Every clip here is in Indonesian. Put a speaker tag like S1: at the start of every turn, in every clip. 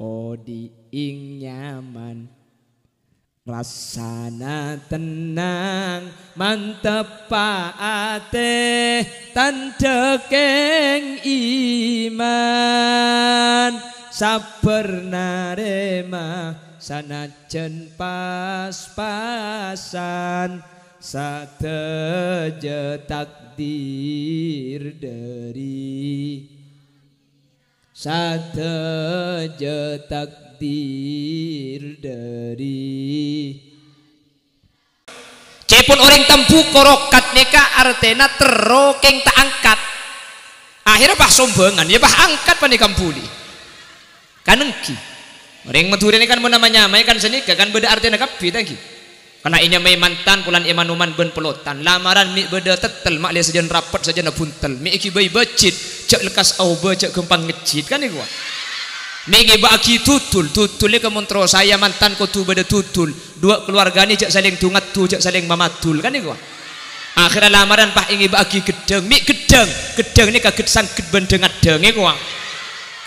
S1: kodi ing nyaman Rasana
S2: tenang mantep paate tandekeng iman sabernarema sanajan pas-pasan sateje takdir dari saja takdir dari Cepun orang tempu
S1: korokat neka artena terokeng tak angkat akhirnya pah sombongan ya pah angkat panikam puli kanengki orang maturi ini kan mau namanya kan senika kan beda artena kapi tangki karena inya mai mantan pulan imanuman ben pelotan. Lamaran mi beda tetel mak le sejen rapat saja na puntel. Mi iki bai becit lekas au becak gempang ngecit kan iku. Mi iki baki tutul tutul ke montro saya mantan ko tu beda tutul. Dua keluarga ini cek saling tungat tu cek saling mamatul kan iku. Akhirnya lamaran pah ingi bagi gedeng mi gedeng gedeng ni kaget sangket ben dengat deng iku.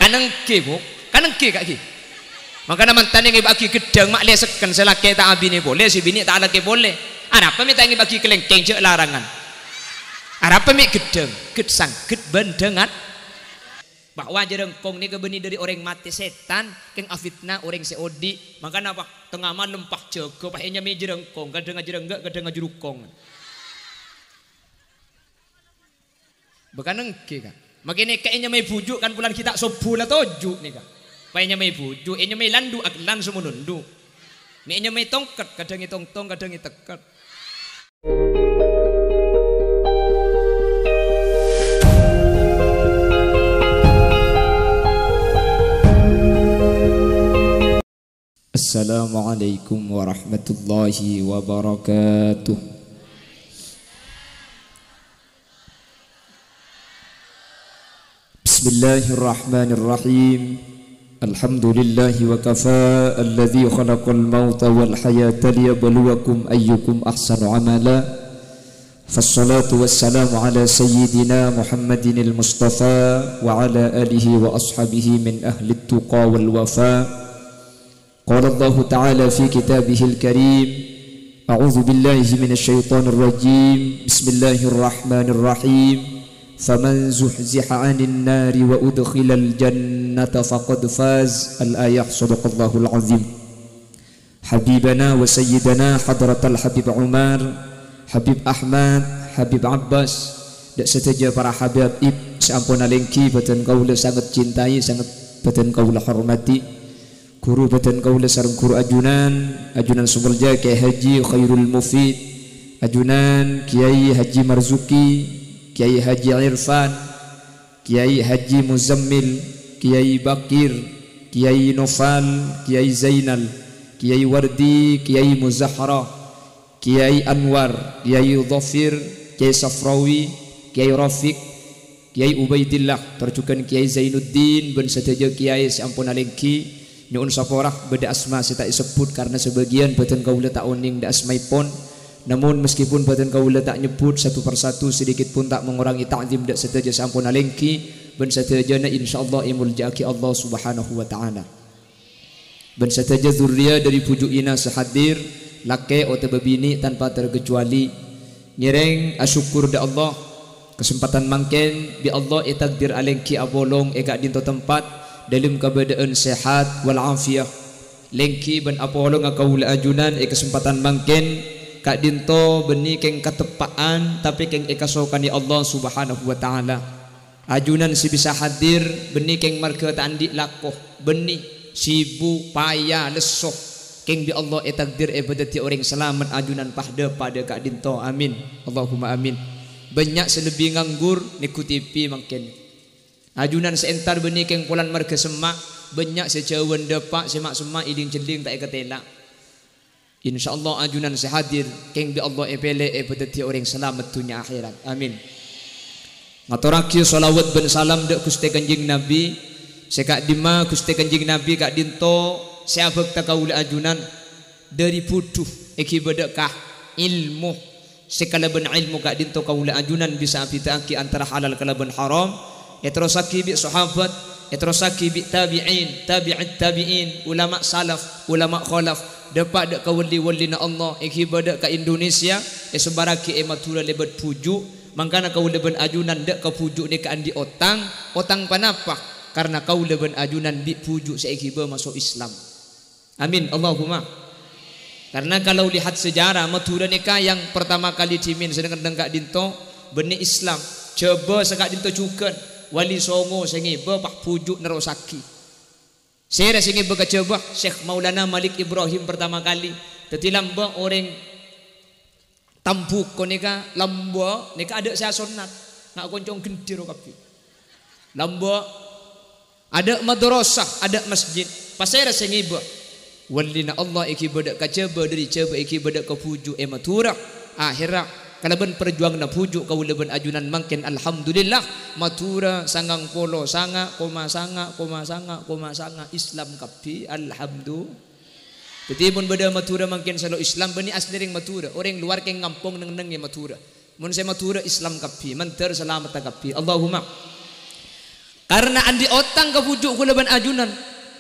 S1: Kaneng ki bu, kaneng ki kak ki maka naman tanding ibaki gedang mak le seken selake tak abini boleh si bini tak lagi boleh apa mi tanya bagi kelengkeng je larangan apa mi gedang ged sang ged bahwa jerengkong ni kebeni dari orang mati setan keng afitna orang seodi maka napa tengah malam lempah jago pakainya mi jerengkong kadang jerenggak kadang jerukong bukan engke kak makanya kayaknya mi bujuk kan bulan kita atau tojuk nih kak Painya mai buju, inya mai landu aklan sumunundu. Ni inya mai tongket, kadang tongtong, kadang teket. Assalamualaikum warahmatullahi wabarakatuh. Bismillahirrahmanirrahim.
S2: الحمد لله وكفى الذي خلق الموت والحياة ليبلوكم أيكم أحسن عملا فالصلاة والسلام على سيدنا
S1: محمد المصطفى وعلى آله وأصحابه من أهل التقى والوفاء قال الله تعالى في كتابه الكريم أعوذ بالله من الشيطان الرجيم بسم الله الرحمن الرحيم فمن زحزح عن النار وأدخل الجنة فقد فاز الآية صدق الله العظيم حبيبنا وسيدنا حضرة الحبيب عمر حبيب أحمد حبيب عباس dan setuju para habib ib seampun alengki badan kaula sangat cintai sangat badan kaula hormati guru badan kaula sarung guru ajunan ajunan Sumberja Kiai Haji Khairul Mufid ajunan Kiai Haji Marzuki Kiai Haji Irfan, Kiai Haji Muzammil, Kiai Bakir, Kiai Nofal, Kiai Zainal, Kiai Wardi, Kiai Muzaharah, Kiai Anwar, Kiai Zafir, Kiai Safrawi, Kiai Rafiq, Kiai Ubaidillah, terjukan Kiai Zainuddin ben seteja Kiai sampun alengki. Nyuun saporah beda asma saya tak sebut karena sebagian beten kau letak oning dak asmaipun. pun namun meskipun badan kau tak nyebut satu persatu sedikit pun tak mengurangi ta'zim dak saja sampun alengki ben saja na insyaallah imul jaki Allah Subhanahu wa taala. Ben saja zuriya dari pujuina sehadir laki atau bebini tanpa terkecuali nyereng asyukur dak Allah kesempatan mangken bi Allah etakdir alengki abolong eka dinto tempat dalam keadaan sehat wal afiyah lengki ben apolong akaula ajunan e kesempatan mangken kak dinto beni keng ketepaan tapi keng ikasokani ya Allah subhanahu wa ta'ala ajunan si bisa hadir beni keng marga tandi lakoh beni sibuk payah lesoh keng bi Allah etakdir ebadati orang selamat ajunan pahda pada kak dinto amin Allahumma amin banyak selebih nganggur nikutipi makin ajunan seentar beni keng pulan marga semak banyak sejawan dapat semak semak iding celing tak ikatelak Insyaallah ajunan sehadir keng bi Allah epele epedeti orang selamat dunia akhirat. Amin. Ngatoraki salawat ben salam dek Gusti Kanjeng Nabi. Sekak dima Gusti Kanjeng Nabi kak dinto kita takaul ajunan dari putuh ekibadakah ilmu sekalaban ilmu kak dinto kaula ajunan bisa kita aki antara halal kalaban haram ya terus aki bi sahabat Etrosaki bi tabi'in, tabi'at tabi'in, ulama salaf, ulama kholaf, depak dak ka wali-wali na Allah, ikhiba eh, dak ka Indonesia, e sebaraki e matura lebet pujuk, mangkana kau leben ajunan dak ka pujuk ni ka andi otang, otang panapa? Karena kau leben ajunan bi puju seikhiba masuk Islam. Amin Allahumma. Karena kalau lihat sejarah matura nikah yang pertama kali cimin sedangkan dengkak dinto benih Islam. Coba sekak dinto cukan wali songo singi babah pujuk nerosaki saya singi bekecebah Syekh Maulana Malik Ibrahim pertama kali tetapi lamba orang tampuk koneka lamba neka ada saya sonat nak koncong gendir kapi lamba ada madrasah ada masjid pas saya singi bah walina Allah iki bedak kaceba dari coba iki bedak kepuju ematura eh akhirat karena ben perjuangan pujuk kau leben ajunan makin alhamdulillah matura sangang polo sanga koma sanga koma sanga koma sanga Islam kapi alhamdulillah Tetapi pun beda matura makin selalu Islam bani asli ring matura orang luar keng ngampung neng neng ya matura mun saya matura Islam kapi menter selamat kapi Allahumma karena andi otang kepujuk kau ben ajunan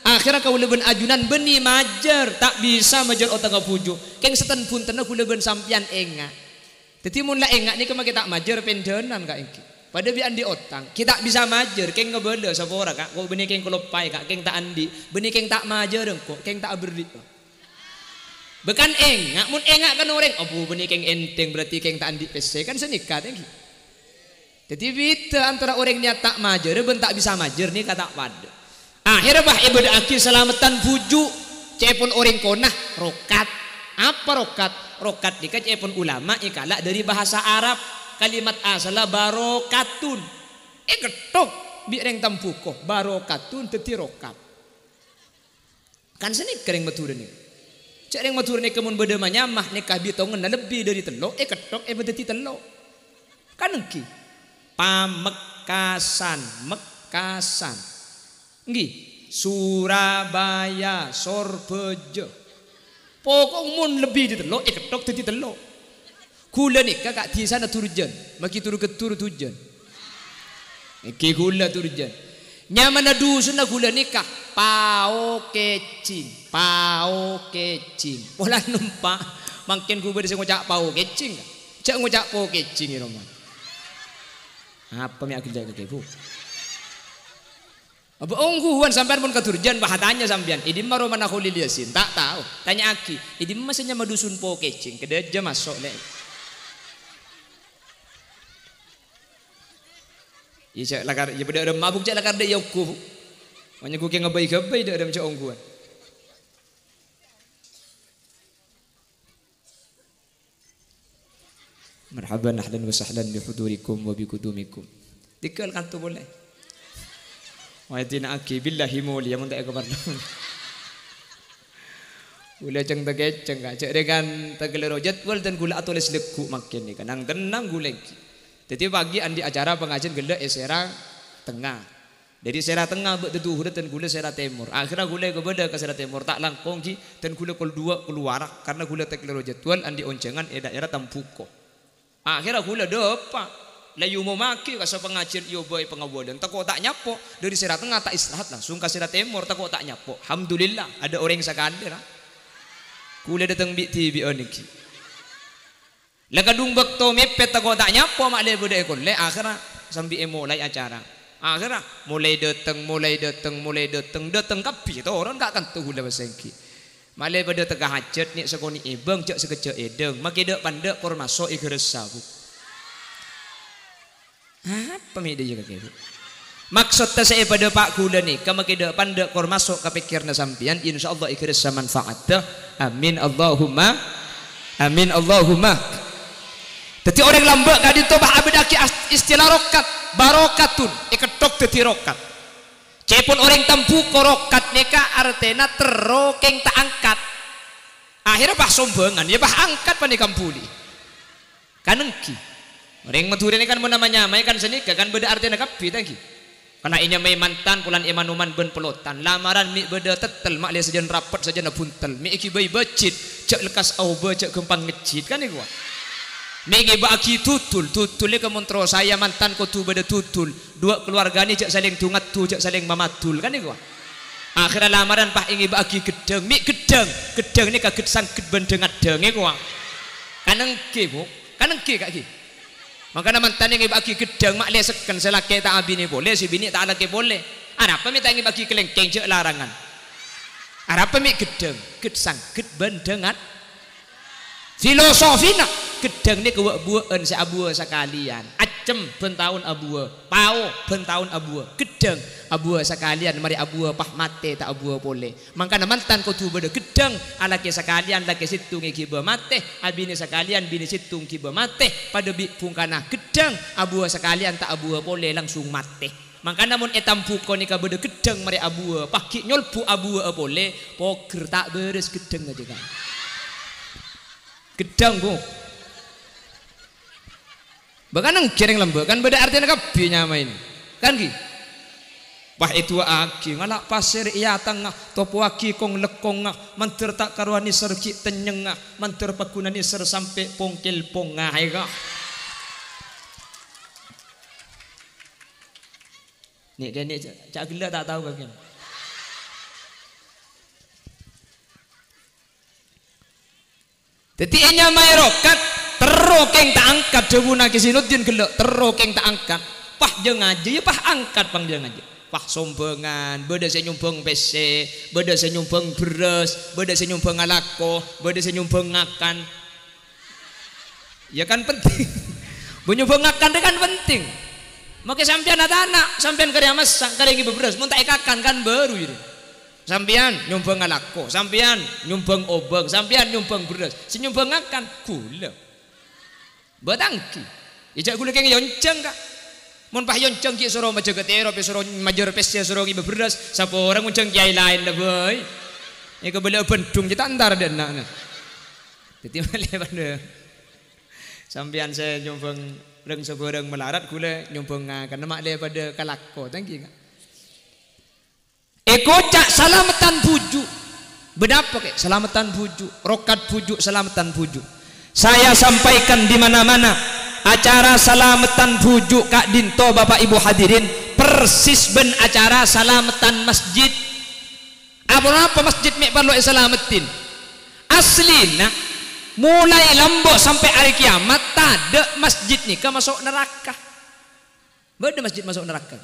S1: akhirnya kau leben ajunan beni majer tak bisa majer otak kau pujuk keng seten pun tenang kau ben sampian enga jadi mun enggak nih kemana kita majer pendenan kak iki. Pada bi andi otang, kita bisa majer, keng ngebende sapa ora kak, Kau benih keng kelopai kak, keng tak andi, benih keng tak majer kok, keng tak berdi. Bukan enggak mun enggak kan orang, oh bu benih keng enteng berarti keng tak andi pc kan senikat engki. Jadi itu antara orang niat tak majer, ben tak bisa majer nih kata pada. Akhirnya bah ibadah akhir selamatan bujuk, cepun orang konah rokat apa rokat rokat dikaji? pun ulama ikalak dari bahasa Arab kalimat asalnya barokatun eh getok bireng tempuko barokatun teti rokat kan seni kering betul ini cek yang matur ini kemun beda manyamah nikah bitongan na lebih dari telo eh ketok eh beda telo kan engki pamekasan mekasan engki Surabaya Sorbejo pokok mun lebih ditelok iketok di ditelok eh, kula ni kakak di sana turjan maki turu ke turu turjan iki kula turjan nyamana dusuna kula nikah pao kecing pao kecing Pola numpak Makin ku beri ngocak pao kecing cak ngocak pao kecing ni roman apa yang akil jaga kebu apa ungguhan oh, sampean pun kedurjan bahatanya sampean. Idi mah romana khulil yasin. Tak tahu. Tanya aki. Idi masanya madusun po kecing. Kede aja masuk lek. Iya cak lakar. Iya beda ada mabuk cak lakar dia yoku. Ya, Makanya gue kayak ngebai-ngebai ada macam ungguhan. Marhaban ahlan wa sahlan bi hudurikum wa bi kudumikum. Dikal kan tu boleh. Waitin aki billahi mulia mun tak kabar. gula ceng tegeceng ka cek regan tegelero jadwal dan gula atau les deku makin ni kanang tenang guleng. Jadi pagi andi acara pengajian gela esera eh tengah. dari sera tengah buat teduh dan gula sera timur. Akhirnya gula kebeda ke sera timur tak langkong ji dan gula kol dua keluar karena gula tegelero jadwal andi oncengan eh daerah tampuko. Akhirnya gula depa lah yu mau maki kaso pengajian yu boy pengawalan. Tako tak nyapo dari serat tengah tak istirahat langsung ke serat timur tako tak nyapo. Alhamdulillah ada orang yang sakandera. Kula datang bi TV oniki. Lah kadung bakto mepet tako tak nyapo mak le budek kon. Le akhirnya sambil mulai acara. Akhirnya mulai datang mulai datang mulai datang datang kapi to orang gak kan tuh lah basengki. Malai pada tegah hajat nih sekoni ibang cak sekejap edeng. Makidak pandek so ikhresa bu. Apa mi juga gitu. Maksudnya saya pada Pak Gula nih, kamu ke depan kor masuk ke pikirnya sampean, insya Allah ikhlas manfaat Amin Allahumma, amin Allahumma. Tetapi orang lambat gak toba abadaki istilah rokat, barokatun, iketok teti rokat. Cepun orang tempu korokat neka artena terokeng tak angkat. Akhirnya bah sombongan, ya bah angkat panik puli Kanengki. Ring ini kan mau namanya mai kan seniga kan beda artinya kapi tangki. Karena ini mai mantan pulan emanuman ben pelotan. Lamaran mi beda tetel mak lihat sajian rapat sajian buntel. Mi iki bayi becit cek lekas au becak gempang ngecit kan iku. Mi iki bagi tutul tutule kemontro saya mantan kudu beda tutul. Dua keluarga ni cek saling tungat tu cek saling mamatul kan iku. Akhirnya lamaran pah ingi bagi gedeng mi gedeng gedeng ni kaget sangket ben dengat denge kuang. Kaneng ki bu, kaneng ki kak ki. Maka nama tanya ni bagi gedang mak leh sekan selaki tak ni boleh si bini tak ada ke boleh. Kan apa pemi tanya bagi kelengkeng je larangan. Kan apa pemi gedang, gedang, gedang bendengan. filosofina gedang ini kewak buen seabua sekalian acem bentahun abua pau bentahun abua gedang abua sekalian mari abua pah mate tak abua boleh maka mantan kau tu beda gedang alaki sekalian laki situng kiba mate abini sekalian bini situng kiba mate pada bi pungkana gedang abua sekalian tak abua boleh langsung mate maka namun etam eh puko ni beda gedang mari abua paki nyolpu abua boleh poker tak beres gedang aja kan gedang bu bahkan yang jaring lembu kan beda artinya kebi nyamain kan ki Wah itu aki ngalak pasir iya tengah topo aki kong lekongah menter tak karuani serki tenyengah menter pagunani ser sampai pongkil pongah ya Nih dia nih cak gila tak tahu bagian. Jadi enya mae rokat tak angkat jebuna kisinutin gelok terroking tak angkat. Pah jeng aja ya pah angkat pang jeng aja. Pah sombongan beda saya nyumbeng PC, beda saya nyumbeng beras, beda saya nyumbeng alako, beda saya nyumbeng ngakan. Ya kan penting. Bu nyumbeng rekan kan penting. ke sampean anak-anak, sampean kerja mas kerja beras, tak ikakan kan baru itu. Ya. Sampian nyumbang anakku, sampian nyumbang obeng sampian nyumbang beras senyumbang akan gula batangki ijak ya, gula keng yonceng kak Mun pah yonceng ki suruh majaga tero pe suruh major pesnya suruh ki beras sapa orang unceng kiai lain lah boy Ini ya, kebeli bendung kita antar dan nak nah. Jadi malah pada Sampian saya nyumbang reng seboreng melarat gula nyumbang akan nama le pada kalako tangki kak
S2: Eko eh, cak selamatan
S1: bujuk. Berapa ke? Selamatan bujuk. Rokat bujuk, selamatan bujuk. Saya sampaikan di mana-mana acara selamatan bujuk Kak Dinto Bapak Ibu hadirin persis ben acara selamatan masjid. Apa apa masjid mik perlu selamatin? Aslinya mulai lembok sampai hari kiamat tak ada masjid ni ke masuk neraka. Beda masjid masuk neraka.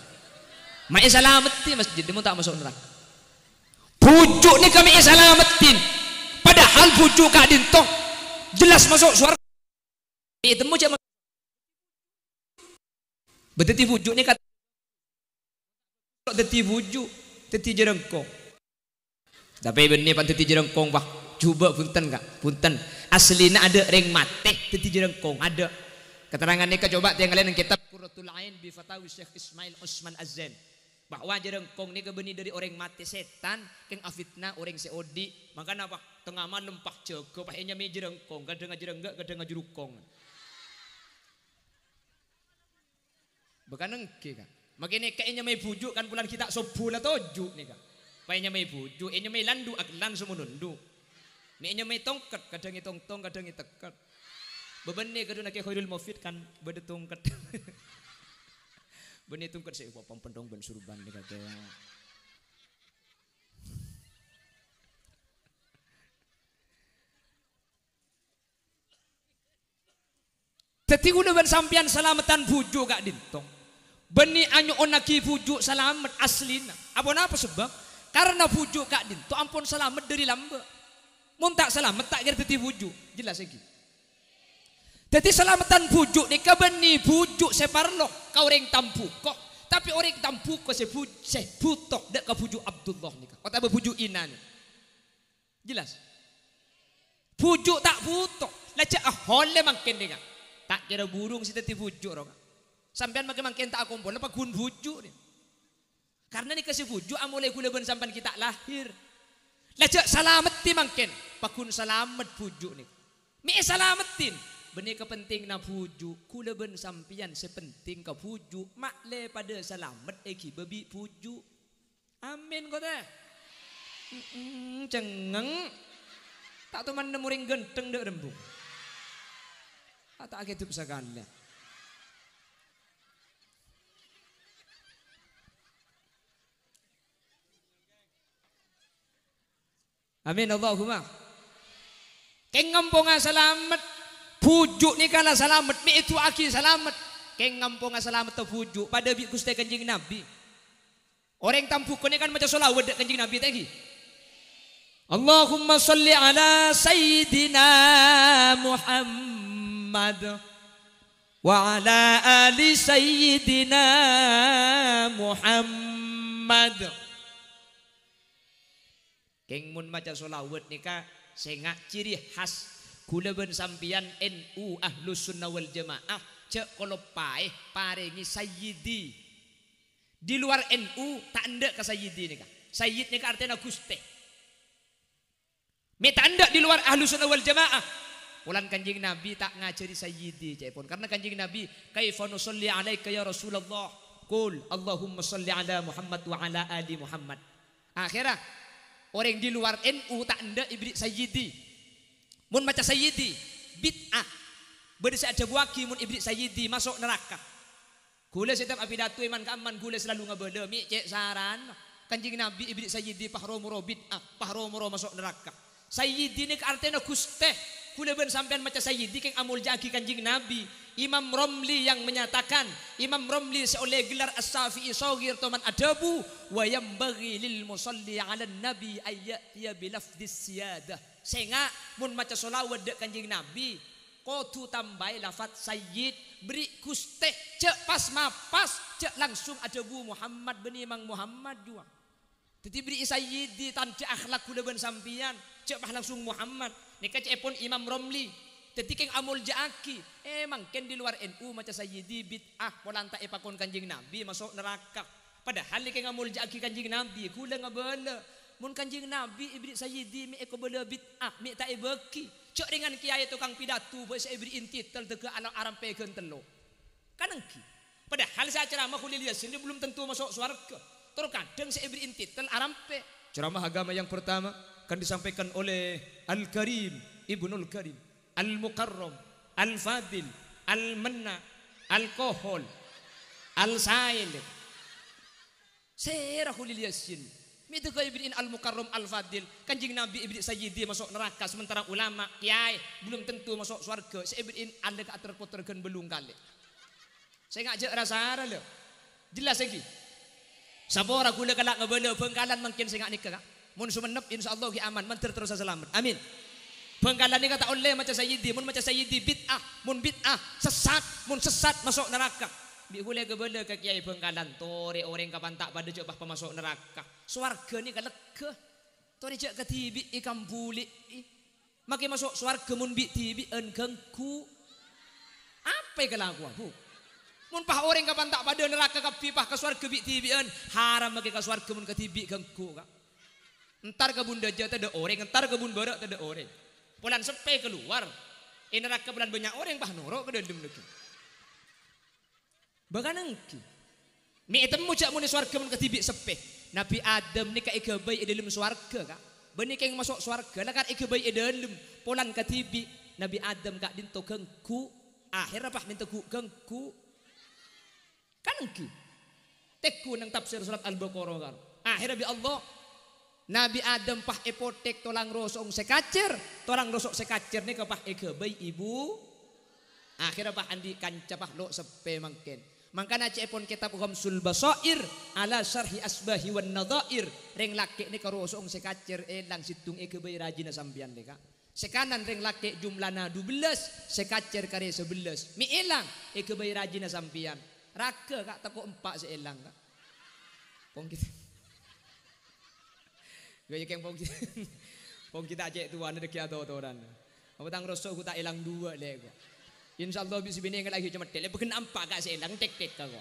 S1: Mae salamatin masjid dia tak masuk neraka. bujuk ni kami salamatin. Padahal pujuk kak dintok jelas masuk suara. Itu mu cak Beteti pujuk ni kata teti bujuk teti jerengkong. Tapi benih pan teti jerengkong bah. Cuba punten kak, punten. Aslina ada ring mate teti jerengkong ada. Keterangan ni kak coba tiang kalian kitab Qurratul Ain bi Fatawi Syekh Ismail Usman Azzain bahwa jerengkong ini kebeni dari orang mati setan keng afitna orang seodi maka apa tengah mana nempah jago pahenya mi jerengkong kadang jerengga kadang jerukong bukan engke kan makanya kayaknya mai bujuk kan bulan kita sobu lah nih kan pahenya mai bujuk enya mai landu aklan nundu, Mienya mai tongkat kadang tong kadang tekat beban nih kadang khairul mufid kan beda tongkat Ben hitungkeun sih kok pampendong ben suruban dekat teh. Teti udah ben sampean selamatan bujuk gak dintong. Beni anyu onaki bujuk selamat aslina. Apa apa sebab? Karena bujuk kak dinto ampun selamat dari lamba. Mun tak selamat tak kira teti bujuk. Jelas lagi. Jadi selamatan bujuk ni kebeni bujuk separlok kau orang tampu kok. Tapi orang tampu kau sebujuk sebutok dek kau bujuk Abdullah ni. Kau tak berbujuk inan. Jelas. Bujuk tak butok. Lajak ahole hole makin dengar. Tak kira burung si teti bujuk orang. Sampai makin makin tak kumpul. apa gun bujuk ni. Karena ni kasih bujuk amulai ah, gula ben sampai kita lahir. Lajak salamet ti makin. Pakun selamet bujuk ni. Mi selamatin. Benih kepenting na puju. Kula ben sampian sepenting ke puju. Mak le pada selamat eki eh, bebi puju. Amin kau teh. Mm -mm, cengeng. Tak tu mana muring genteng dek rembung. Tak gitu segala. Amin Allahumma. Kengem ponga selamat Pujuk ni kalah selamat, mi itu aki selamat. Keng ngampung selamat tu pujuk pada bi kuste kanjing Nabi. Orang tampuk konyakan kan macam solawat dek kanjing Nabi tadi. Allahumma salli ala sayyidina
S2: Muhammad wa ala ali sayyidina Muhammad.
S1: Keng mun maca solawat ni ka sengak ciri khas Kulaban sampian NU Ahlus Sunnah wal Jamaah cek kalau paringi sayyidi. Di luar NU tak anda ke sayyidi kak. Sayyid nika artinya guste. Me tak anda di luar Ahlus Sunnah wal Jamaah. Ulan kanjing Nabi tak ngajari sayyidi cek pun. Karena kanjing Nabi kaifa nusalli alaika ya Rasulullah. Kul Allahumma salli ala Muhammad wa ala ali Muhammad. Akhirnya orang di luar NU tak anda ibrik sayyidi. Mun maca sayyidi bid'ah. Beri saja buaki mun ibrik sayyidi masuk neraka. Kula setiap apidatu iman aman, kula selalu ngabele mi cek saran. kanjeng Nabi ibrik sayyidi pahromuro bid'ah, pahromoro masuk neraka. Sayyidi ni artinya gusteh. Kula ben sampean maca sayyidi keng amul jagi kanjeng Nabi. Imam Romli yang menyatakan Imam Romli seoleh gelar As-Safi'i Toman Adabu Wa yambagi lil musalli ala nabi ayat Ayyatiya bilafdis siyadah sehingga mun maca solawat dek kanjeng Nabi. tu tambah lafat sayyid. Beri kuste cek pas mapas. Cek langsung ada bu Muhammad beni emang Muhammad juga. Tadi beri Sayid di cek akhlak kuda ben sampian. Cek pas langsung Muhammad. Nikah cek pun Imam Romli. Tadi keng amul jaaki. Emang ken di luar NU macam sayyidi bid'ah. Polanta epakon kanjeng Nabi masuk neraka. Padahal keng amul jaaki kanjeng Nabi. Kula ngabala mun kanjing nabi Ibrid sayyidi mi eko bela bid'ah mi tak ibeki cok dengan kiai tukang pidato bos saya ibri inti tel anak aram pegen telo kan engki padahal saya ceramah kuliah sendiri belum tentu masuk surga terkadang saya ibri inti tel aram pe ceramah agama yang pertama kan disampaikan oleh Al Karim Ibnul Karim Al Mukarram Al Fadil Al Manna Al Kohol Al Sail Saya Rahulil Yasin Mithu ibrin al mukarram al fadil. Kanjeng Nabi ibrin sayyidi masuk neraka sementara ulama kiai belum tentu masuk surga. Seibrin anda ke terkotorkan belum kali. Saya ngajak rasa lo. Jelas lagi. Sapa ora kula kalak ngebele bengkalan mungkin saya ngak nikah. Mun sumenep insyaallah ki aman, mentir terus selamat. Amin. Bengkalan ni kata oleh macam sayyidi, mun macam sayyidi bid'ah, mun bid'ah sesat, mun sesat masuk neraka. Bik boleh kebele ke kiai pengkalan tore orang kapan tak pada jebah pemasuk neraka. Suarga ni kalega. Tore jek ke tibi ikan buli. Maki masuk suarga mun bi tibi enggengku. Apa yang kelaku aku? Mun pah orang kapan tak pada neraka ke pipah ke suarga bi tibi en. Haram maki ke suarga mun ke tibi gengku kak, Entar ke bunda jata ada orang, entar ke bun barak ada orang. bulan sepe keluar. Ini neraka bulan banyak orang pah norok ke dalam negeri. Baganengki. Mi etem mujak muni swarga mun ketibik sepe. Nabi Adam ni ka igebai idalem swarga ka. Bani keng masuk swarga lah kan igebai idalem polan ketibik. Nabi Adam kak dinto gengku. Akhir apa minta ku gengku. Kan Teku nang tafsir surat Al-Baqarah kan. Akhir bi Allah Nabi Adam pah epotek tolang rosong sekacir, tolang rosok sekacir ni pah egebei ibu. Akhirnya pah andi kancapah lo sepe mangken cek cepon kitab Ghamsul Basair ala syarhi asbahi wan nadhair. Reng laki ni karo osong sekacir elang eh, situng e eh, kebay rajina sampean deka. Sekanan reng laki na 12, sekacir kare 11. Mi elang e eh, kebay rajina sampean. Raka kak tekuk empat seelang kak. Pong kita. Gaya keng pong kita. Pong kita cek tuan ada kia totoran. Apa tang rosok ku tak elang dua lego. InsyaAllah bisa bini yang lagi cuma tele, Bukan nampak kak sendang tek-tek kak.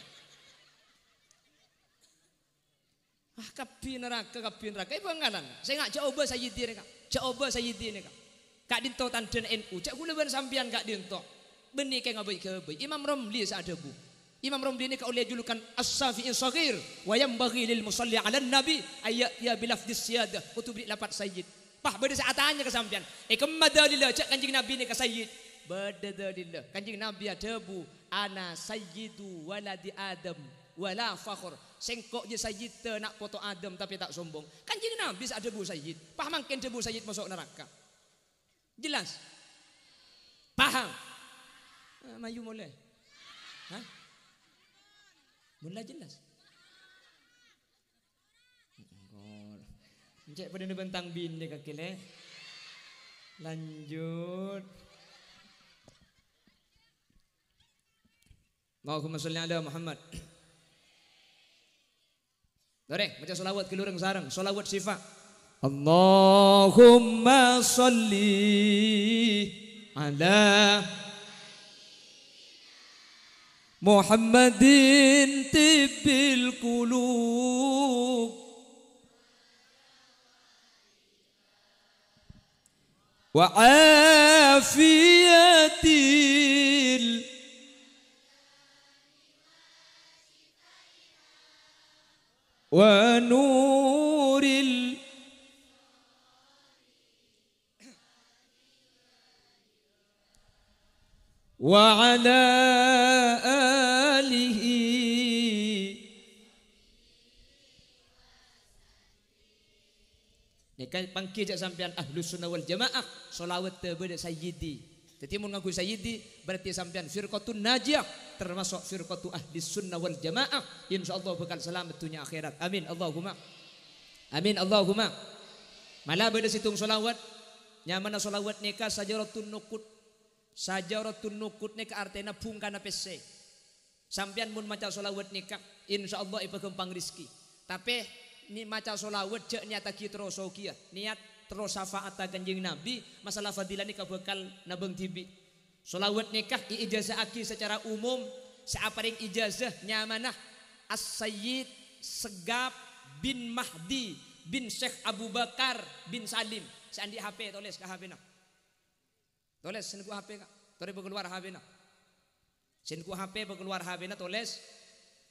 S1: Ah kapi neraka, kapi neraka. Ibu nganan. Saya nggak coba saya diri kak. Coba saya diri kak. Kak dinto tandan NU. Cak gula ben sampian kak dinto. Benih kayak ngabai kabai. Imam Romli ada bu. Imam Romli ini kau lihat julukan As-Safi'in Saghir wayang bagi lil musalli 'ala nabi ayat ya bilafdi siyadah utubri lapat sayyid. Pah beri saya ke sampean. Eh kemadalillah cak kanjeng Nabi ni ke sayyid. Badadadillah. Kanjeng Nabi adabu ana sayyidu waladi Adam wala fakhur. Sengkok je sayyid nak foto Adam tapi tak sombong. Kanjeng Nabi adabu sayyid. Paham kan debu sayyid masuk neraka? Jelas? Paham? Eh, Mayu mulai. Hah? Mulai jelas. Encik pada bentang bin dia kaki leh. Lanjut. Allahumma sholli ala Muhammad. Dore, maca salawat kelureng sarang, Salawat syifa.
S2: Allahumma sholli ala Muhammadin tibil qulub wa afiyatil ونور ال... وعلى آله
S1: Ni kan pangki jak sampean ahlu sunnah wal jamaah solawat pada sayyidi Jadi mun ngaku sayyidi berarti sampean tu najiyah termasuk firqatu ahli sunnah wal jamaah insyaallah bakal selamat dunia akhirat. Amin Allahumma. Amin Allahumma. Malah beda situng solawat nyaman solawat neka sajaratun nukut sajaratun nukut neka artena pungkana pese. Sampean mun maca solawat neka insyaallah ipa kempang rizki. Tapi ni maca solawat cek nyata kita sokia niat terus syafaat kanjeng Nabi masalah fadilah nikah bekal nabeng tibi solawat nikah ijazah aki secara umum yang ijazah nyamanah as sayyid segap bin mahdi bin syekh abu bakar bin salim seandi hp tulis ke hp nak tulis senku hp kak tulis keluar hp nak senku hp keluar hp nak tulis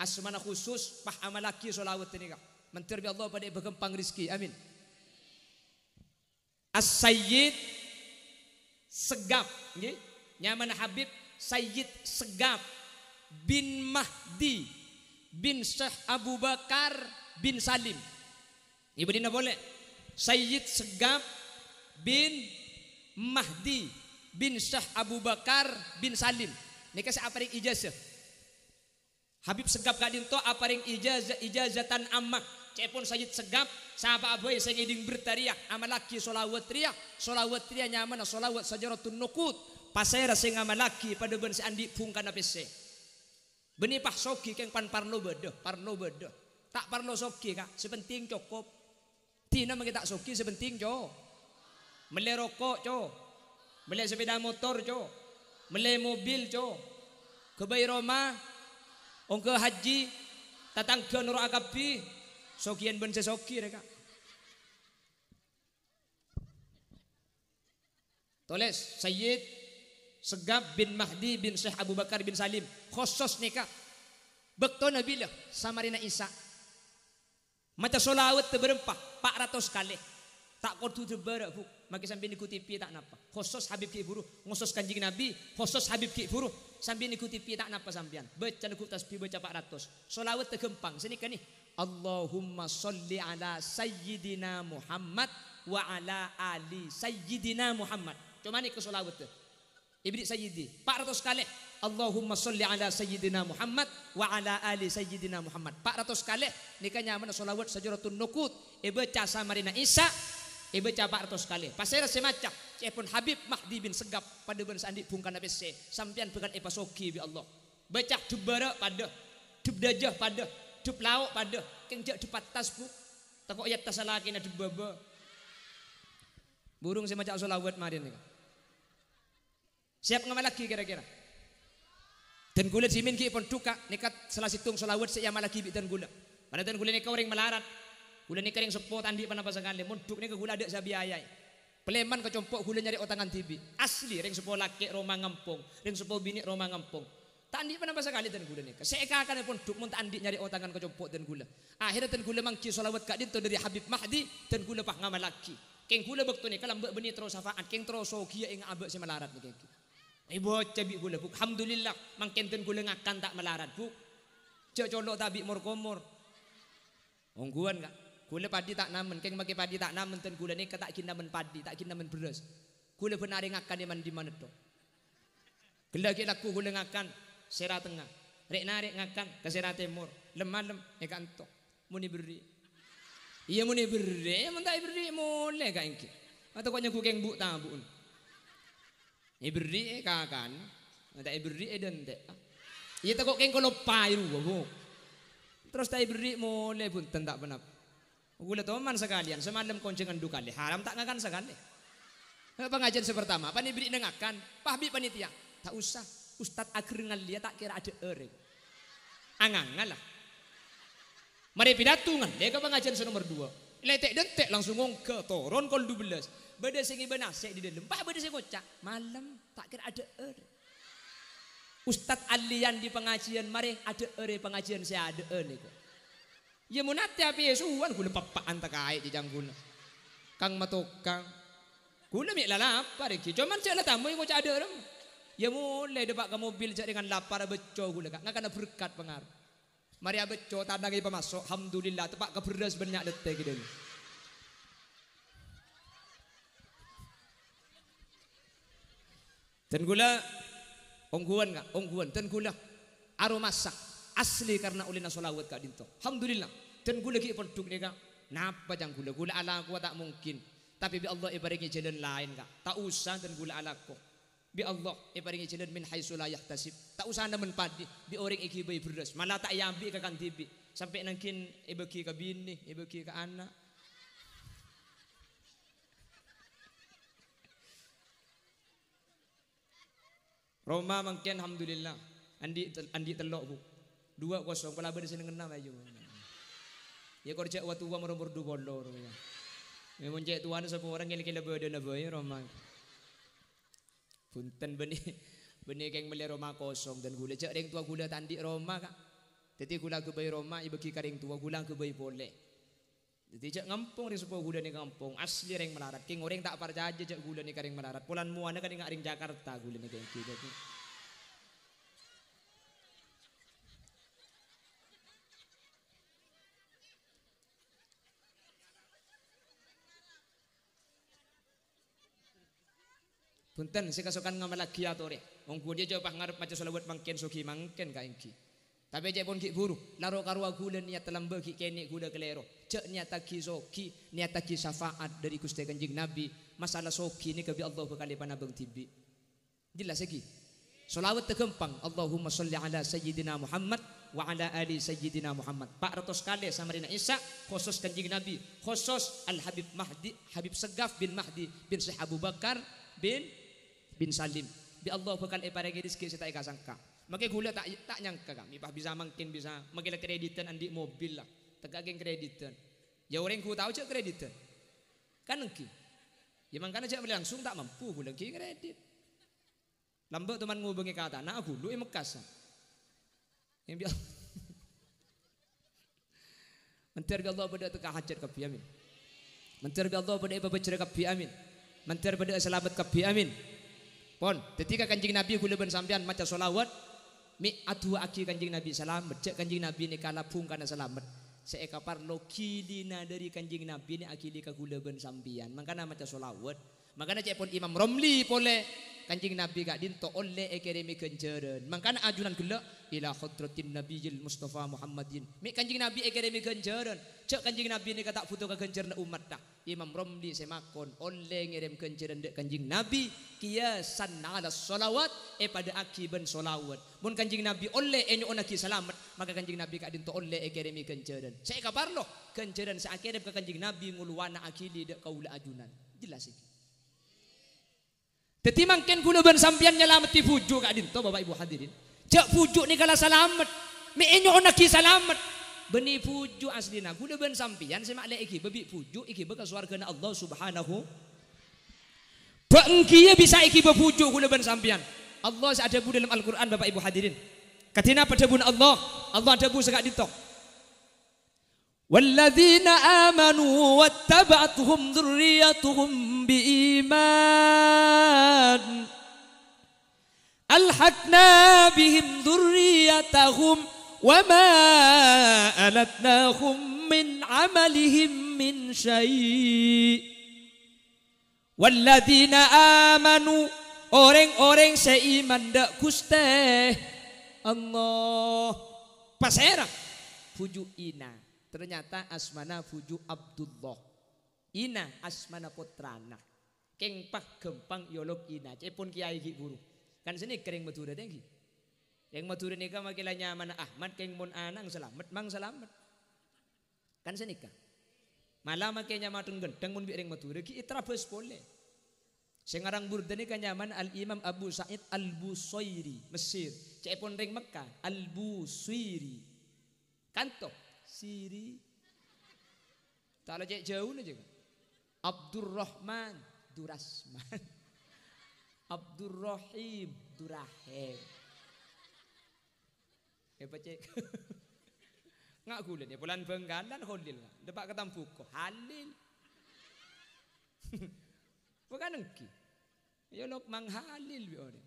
S1: asmana khusus pah amalaki solawat ini Menteri Mentir Allah pada berkempang rizki. Amin. As-Sayyid Segap Nyaman Habib Sayyid Segap bin Mahdi bin Syekh Abu Bakar bin Salim. Ibu dina boleh. Sayyid Segap bin Mahdi bin Syekh Abu Bakar bin Salim. Ini kasih apa ijazah? Habib Segap kadin apa apa ijazah ijazatan amak cepon sajid segap sahabat abu saya ngiding bertariak amalaki solawat riak solawat riak nyaman solawat sajaratun nukut pasera saya ngamalaki pada ben andi pungkan apa saya beni pah soki keng pan parno bedo parno bedo tak parno soki kak sepenting cukup tina mengita soki sepenting jo mele rokok jo mele sepeda motor jo mele mobil jo Kebayi Roma ongke haji tatang ke nur agapi Sokian ben sesoki reka. Tulis Sayyid Segab bin Mahdi bin Syekh Abu Bakar bin Salim. Khusus nikah. Bekto Nabilah Samarina Isa. Mata solawat terberempah 400 kali. Tak kortu terberak bu. Maka sambil ikuti pi tak napa. Khusus Habib Ki Furuh, Khusus kanjing Nabi. Khusus Habib Ki Furuh sambil ikuti pi tak napa sambian, Baca nuku tasbih baca 400. Solawat tergempang. Sini kan nih. Allahumma sholli ala sayyidina Muhammad wa ala ali sayyidina Muhammad. Cuma ni kesolawat tu. Ibni sayyidi. 400 kali. Allahumma sholli ala sayyidina Muhammad wa ala ali sayyidina Muhammad. 400 kali nikahnya mana sholawat sajuratun nukut. Ibu eh, casa marina Isa Ibu capa 400 kali. Pasera semacam cepun Habib Mahdi bin Segap pada ben sandi pungkan nabi se sampian pegat epasoki bi Allah. Baca tubara pada tubdajah pada dup lauk pada keng jak dup atas bu takok yat tasalaki na baba burung saya macam solawat marin nih siap ngamal lagi kira-kira dan gula simin ki pun duka nekat salah situng solawat saya lagi bitan gula pada tan gula neka orang melarat gula neka yang sepo tandi panapa lemon. munduk neka gula ada saya biayai. Peleman kecompok gula nyari otangan tibi. Asli ring sepuluh laki Roma ngempung, ring sepuluh bini Roma ngempung. Tandi pernah bahasa kali dan gula nih. Saya akan pun duk mun tandi nyari otangan kecopok dan gula. Akhirnya dan gula mangki solawat kak dito dari Habib Mahdi dan gula pak ngamal laki. Keng gula bektu nih kalau mbak benih terus syafaat. Keng terus sokia yang abek si melarat nih keng. Ibu eh, cabi gula buk. Alhamdulillah mangken dan gula ngakan tak melarat buk. Cek colok tabi mor komor. Ungguan kak. Gula padi tak namen. Keng makai padi tak namen dan gula nih ketak kinamen padi tak kinamen beras. Gula benar ngakan yang mandi mana tuh. Gelagi laku gula ngakan sera tengah rek narik ngakan ke sera timur lemah lem eka ya antok muni beri iya muni beri ya, mentai beri mulai gak engki atau kau nyaku keng bu tabun ini ya beri kakan mentai beri dan teh iya tak kok keng kalau payu, terus tai beri mulai pun tentak penap Gula teman sekalian, semalam koncengan duka deh. Haram tak ngakan sekali. Pengajian sepertama, apa nih beri nengakan? Pahbi panitia, tak usah. Ustadz agar ngalia tak kira ada ering. Ya? Angang lah. Mari pidato Dia ke pengajian nomor dua. Letek dentek langsung ke toron kol 12. Beda sing Saya di dalam. Pak beda sing kocak. Malam tak kira ada ering. Ustadz alian di pengajian mari ada ere ya pengajian saya ada ere kok. Ya mau nanti api Yesuan ya gula pepaan tak kait di jangguna. Kang matokang. Gula mik lalap Mari Cuman saya lah tamu yang kau ada ere. Ya mulai depak ke mobil cak dengan lapar beco gula kak. Nggak kena berkat pengaruh. Mari beco tanda kita pemasok. Alhamdulillah tepak ke beras banyak detik gitu. Dan gula ongguan kak, ongguan. Dan gula aromasak asli karena ulina solawat kak dinto. Alhamdulillah. Dan gula kita produk nih kak. Napa jang gula? Gula ala gua tak mungkin. Tapi bi Allah ibaratnya jalan lain kak. Tak usah dan gula ala kok bi Allah iparingi ya cilin min haitsu la yahtasib tak usah anda padi bi orang iki bayi beras malah tak yambi ke kan tibi sampai nangkin ibeki eh, ke bini ibeki eh, ke anak Roma mungkin alhamdulillah andi andi telok bu dua kosong pelabur beri seneng enam aja ya kerja waktu gua merumur dua bolor ya memang cek tuan seorang yang kira berdua ya, nabi Roma Punten benih benih keng beli rumah kosong dan gula cek ring tua gula tandi rumah kak. Jadi gula bayi rumah ibu kiri ring tua gula bayi boleh. Jadi cek ngempung ring sebuah gula ni ngempung asli ring melarat. Keng orang tak percaya cek gula ni kering melarat. Pulan muana kering ring Jakarta gula ni keng kita. Punten saya kasukan ngamalaki atore. Ya, Wong kuwi jawab ngarep maca selawat mangken suki mangken ka engki. Tapi cek pun ki buru, laro karo aku dan niat telam bagi kene kuda kelero. Cek niat ki soki, niat ki syafaat dari Gusti Kanjeng Nabi. Masalah soki ini kebi Allah bekali panabeng tibi. Jelas lagi. Solawat terkempang. Allahumma sholli ala sayyidina Muhammad wa ala ali sayyidina Muhammad. 400 kali samarina Isa khusus Kanjeng Nabi, khusus Al Habib Mahdi, Habib Segaf bin Mahdi bin Syekh Abu Bakar bin bin Salim. Bi Allah bukan epare ki rezeki sita ika sangka. Maka gula tak tak nyangka kami bah bisa mungkin bisa makin kreditan andi mobil lah. Tegak kreditan. Ya orang ku tahu cak kreditan. Kan engki. Ya mangkana cek langsung tak mampu gula kredit. Lambat teman ngubungi kata, nah aku dulu Mekasa. Yang biar Mentir Allah pada tukah hajat kapi amin. Mentir Allah pada ibu bercerita kapi amin. Mentir pada selamat kapi amin. Pon, ketika kanjeng Nabi kula ben sampean maca selawat, mi atu aki kanjeng Nabi salam, cek kanjeng Nabi ni kala pung kana selamat. Seekapar lo kilina dari kanjeng Nabi ni akili ka kula ben sampean. Mangkana maca selawat, mangkana cek pon Imam Romli pole kanjing Nabi gak dinto oleh ekeremi kenjeren. Makanya ajunan gula ila Nabi Nabiyil Mustafa Muhammadin. Mik kanjing Nabi ekeremi kenjeren. Cek kanjing Nabi ni kata foto ke umat dah. Imam Romli semakon oleh ngirim kenjeren dek kanjing Nabi kiasan ala solawat eh pada akiban solawat. Mun kanjing Nabi oleh enyo eh onaki selamat maka kanjing Nabi gak dinto oleh ekeremi kenjeren. Saya kabar loh kenjeren seakhirnya ke kanjing Nabi nguluana akili dek kaula ajunan. Jelas itu. Jadi mungkin kula ben sampeyan nyelameti fujuk kak dinto Bapak Ibu hadirin. Cak fujuk ni kalau selamat. Mi enyo naki selamat. Beni fujuk aslina. Kula ban sampeyan saya lek iki bebi fujuk iki bekas Allah Subhanahu. Bengkiye ya bisa iki befujuk kula ben sampeyan. Allah ada bu dalam Al-Quran Bapak Ibu hadirin. Katina pada bun Allah, Allah ada bu sekak dinto.
S2: Walladzina amanu wattaba'tuhum dzurriyyatuhum bi الإيمان ألحقنا بهم ذريتهم وما ألتناهم من عملهم من شيء والذين آمنوا orang-orang seiman
S1: dak kuste Allah pasera fuju ina ternyata asmana fuju Abdullah ina asmana putrana Keng pak gempang yolok ya ina. Cepun kiai ki guru. Kan sini kering madura dengki. Keng madura nikah makilah nyaman Ahmad keng mon anang selamat mang selamat. Kan sini kah. Malah makanya matun gendeng mun biring madura ki itrabes boleh. Sengarang burdani kanyaman Al Imam Abu Sa'id Al Busairi Mesir. Cepon ring Mekah Al Busairi. Kanto Siri. Tak cek jauh aja. Abdurrahman Abdurrahman. Abdurrahim, Durahim. Hebat cek. nggak gulen ya bulan benggalan holil. Depak ketampuko halil. Bukan engki. Ya lok manghalil biore.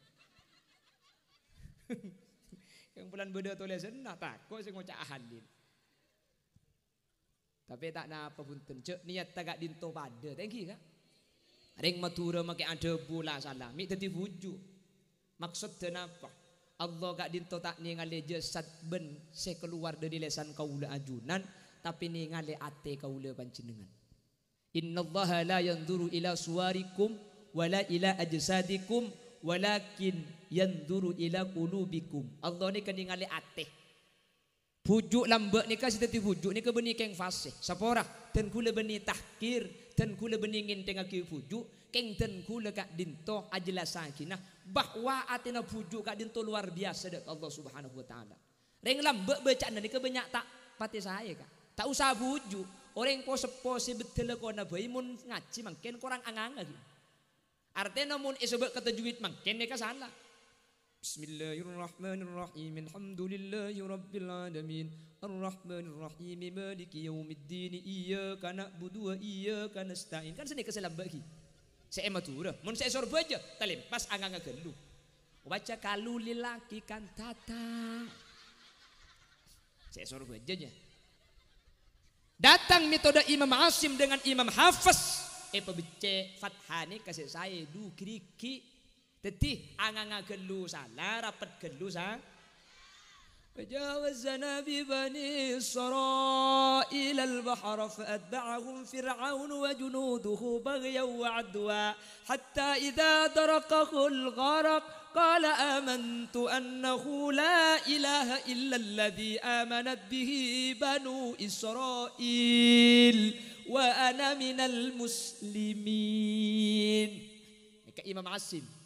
S1: Yang bulan beda tulisan nah takut sing ngocak halil. Tapi tak napa punten cek niat tagak dinto pada. Thank you kak. Ring Madura make ada bola salah. Mik tadi wujud. Maksud kenapa? Allah gak dinto tak ningali jasad ben se keluar dari lesan kaula ajunan tapi ningali ate kaula panjenengan. Innallaha la yanzuru ila suwarikum wala ila ajsadikum walakin yanzuru ila qulubikum. Allah ni kan ningali ate. Pujuk lambek ni kasih sitati pujuk ni ke beni keng fasih. Sapa ora? Dan kula beni tahkir kengten kula beningin tengah kiu puju kengten kula kak dinto ajla sakinah bahwa atina puju kak dinto luar biasa dak Allah Subhanahu wa taala reng lambe bacaan kebanyak tak pati saya kak tak usah puju orang pose pose betul kau nabi mun ngaji mungkin kurang angang lagi artinya namun isobek kata juit mungkin mereka salah بسم الله الرحمن الرحيم الحمد لله رب العالمين الرحمن الرحيم مالك يوم الدين إياك نعبد وإياك نستعين bagi saya matura mun saya sorbo aja talim pas anganga gelu baca kalu kan tata saya sorbo aja nya datang metode Imam Asim dengan Imam Hafiz eh pebece fathane kasih saya du kriki Dadi أنا gelu salah رابط gelu salah ببني بني إسرائيل البحر فأتبعهم فرعون وجنوده بغيا وعدوا حتى إذا درقه الغرق قال
S2: آمنت أنه لا إله إلا الذي آمنت به بنو إسرائيل وأنا من
S1: المسلمين كإمام عسيم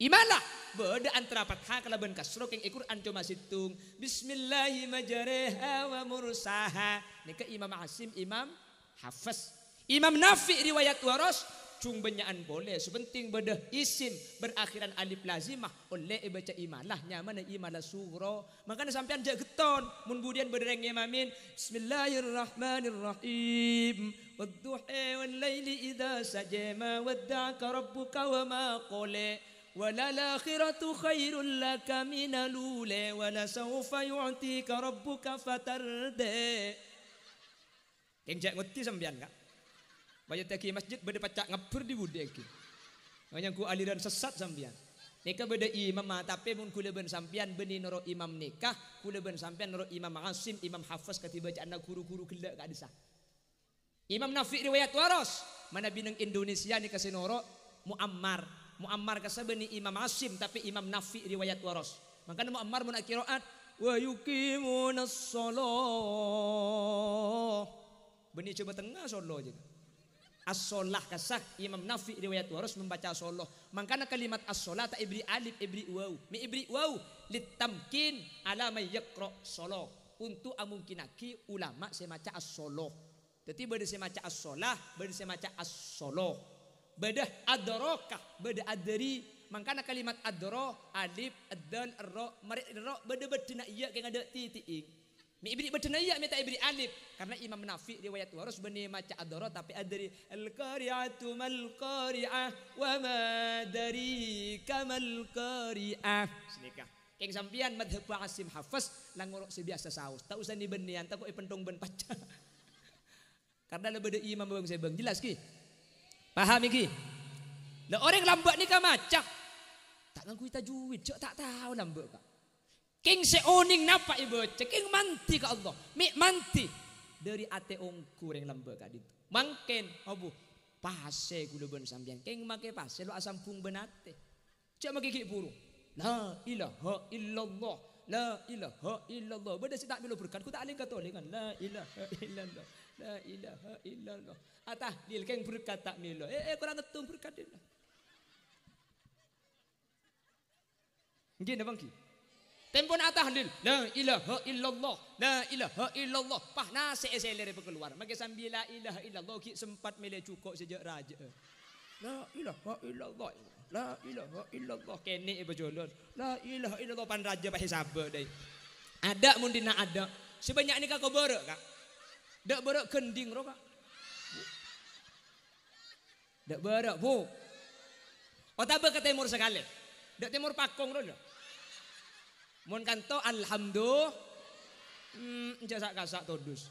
S1: Imana beda antara fathah kalaban kasro keng ikur situng masitung Bismillahirrahmanirrahim wa mursaha nika Imam Asim Imam Hafiz Imam Nafi riwayat waros cung benyaan boleh sepenting beda isim berakhiran alif lazimah oleh eh baca imanlah nyaman eh imanlah suro makanya sampean jak geton mun budian bereng mamin. Bismillahirrahmanirrahim wadduha wal laili idza sajama wadda'aka rabbuka wa ma وللآخرة خير لك من الأولى ولسوف يعطيك ربك فترضى Kenjak ngerti sampean enggak? Banyak teki masjid beda pacak ngepur di budi iki. Banyak ku aliran sesat sampean. Nikah beda imam ah, tapi mun kula ben sampean beni noro imam nikah, kula ben sampean noro imam asim, imam hafiz ketiba anak guru-guru kelak gak desa. Imam Nafi riwayat waras, mana bineng Indonesia nikah sinoro Muammar Muammar kasabani Imam Asim tapi Imam Nafi riwayat waras. Makanya Muammar mun qiraat wa yuqimuna
S2: shalah.
S1: Beni coba tengah solo aja. As-sholah kasak Imam Nafi riwayat waras membaca sholah. Makanya kalimat as-sholah tak ibri alif ibri waw. Mi ibri waw litamkin ala may yaqra sholah. Untuk amungkinaki ulama semaca as-sholah. Jadi beri semaca as-sholah, beri semaca as-sholah. Beda adrokah, beda adri. Makanya kalimat adro, alif, adal, ro, marit, ro, beda bedena iya kayak ada titik. Mi ibri bedena iya, mi tak ibri alif. Karena Imam Nafi riwayat waras benih maca adro tapi adri. Al qari'atu mal
S2: qari'ah
S1: wa ma dari kamal qari'ah. Senikah. Keng sampian madhab asim hafaz langorok sebiasa saus. Tak usah ni benian, tak kok pentong ben paca. Karena lebih imam bang saya bang jelas ki. Paham iki? Lah orang lambat nikah macak. Tak nganggu tajwid, cok tak tahu lambat kak. King seoning napa ibu ceking manti ke Allah, mik manti dari ate ongku yang lambat kak itu. Mangken abu pase gula ben sambian, king make pase lo asam pung benate. Cak make gigi burung. La ilaha illallah, la ilaha illallah. Beda si tak milo berkat, ku tak aling katolingan. La ilaha illallah. La ilaha illallah. Atahlil keng berkat tak milo. Eh eh kurang ngetung berkat dia. Nggih napa nggih? Tempon atahlil. La ilaha illallah. La ilaha illallah. Pah nase eselere keluar. Maka sambil la ilaha illallah ki sempat milih cukup sejak raja. La ilaha illallah. La ilaha illallah. Kene e eh, bejolon. La ilaha illallah pan raja pahe sabar Ada mun dina ada. Sebanyak ni kak kobor kak. Dak berak kending roka. Dak berak bu. Oh, tak ke timur sekali. Dak timur pakong roda. Mohon kanto alhamdulillah. Hmm, jasa kasak todus.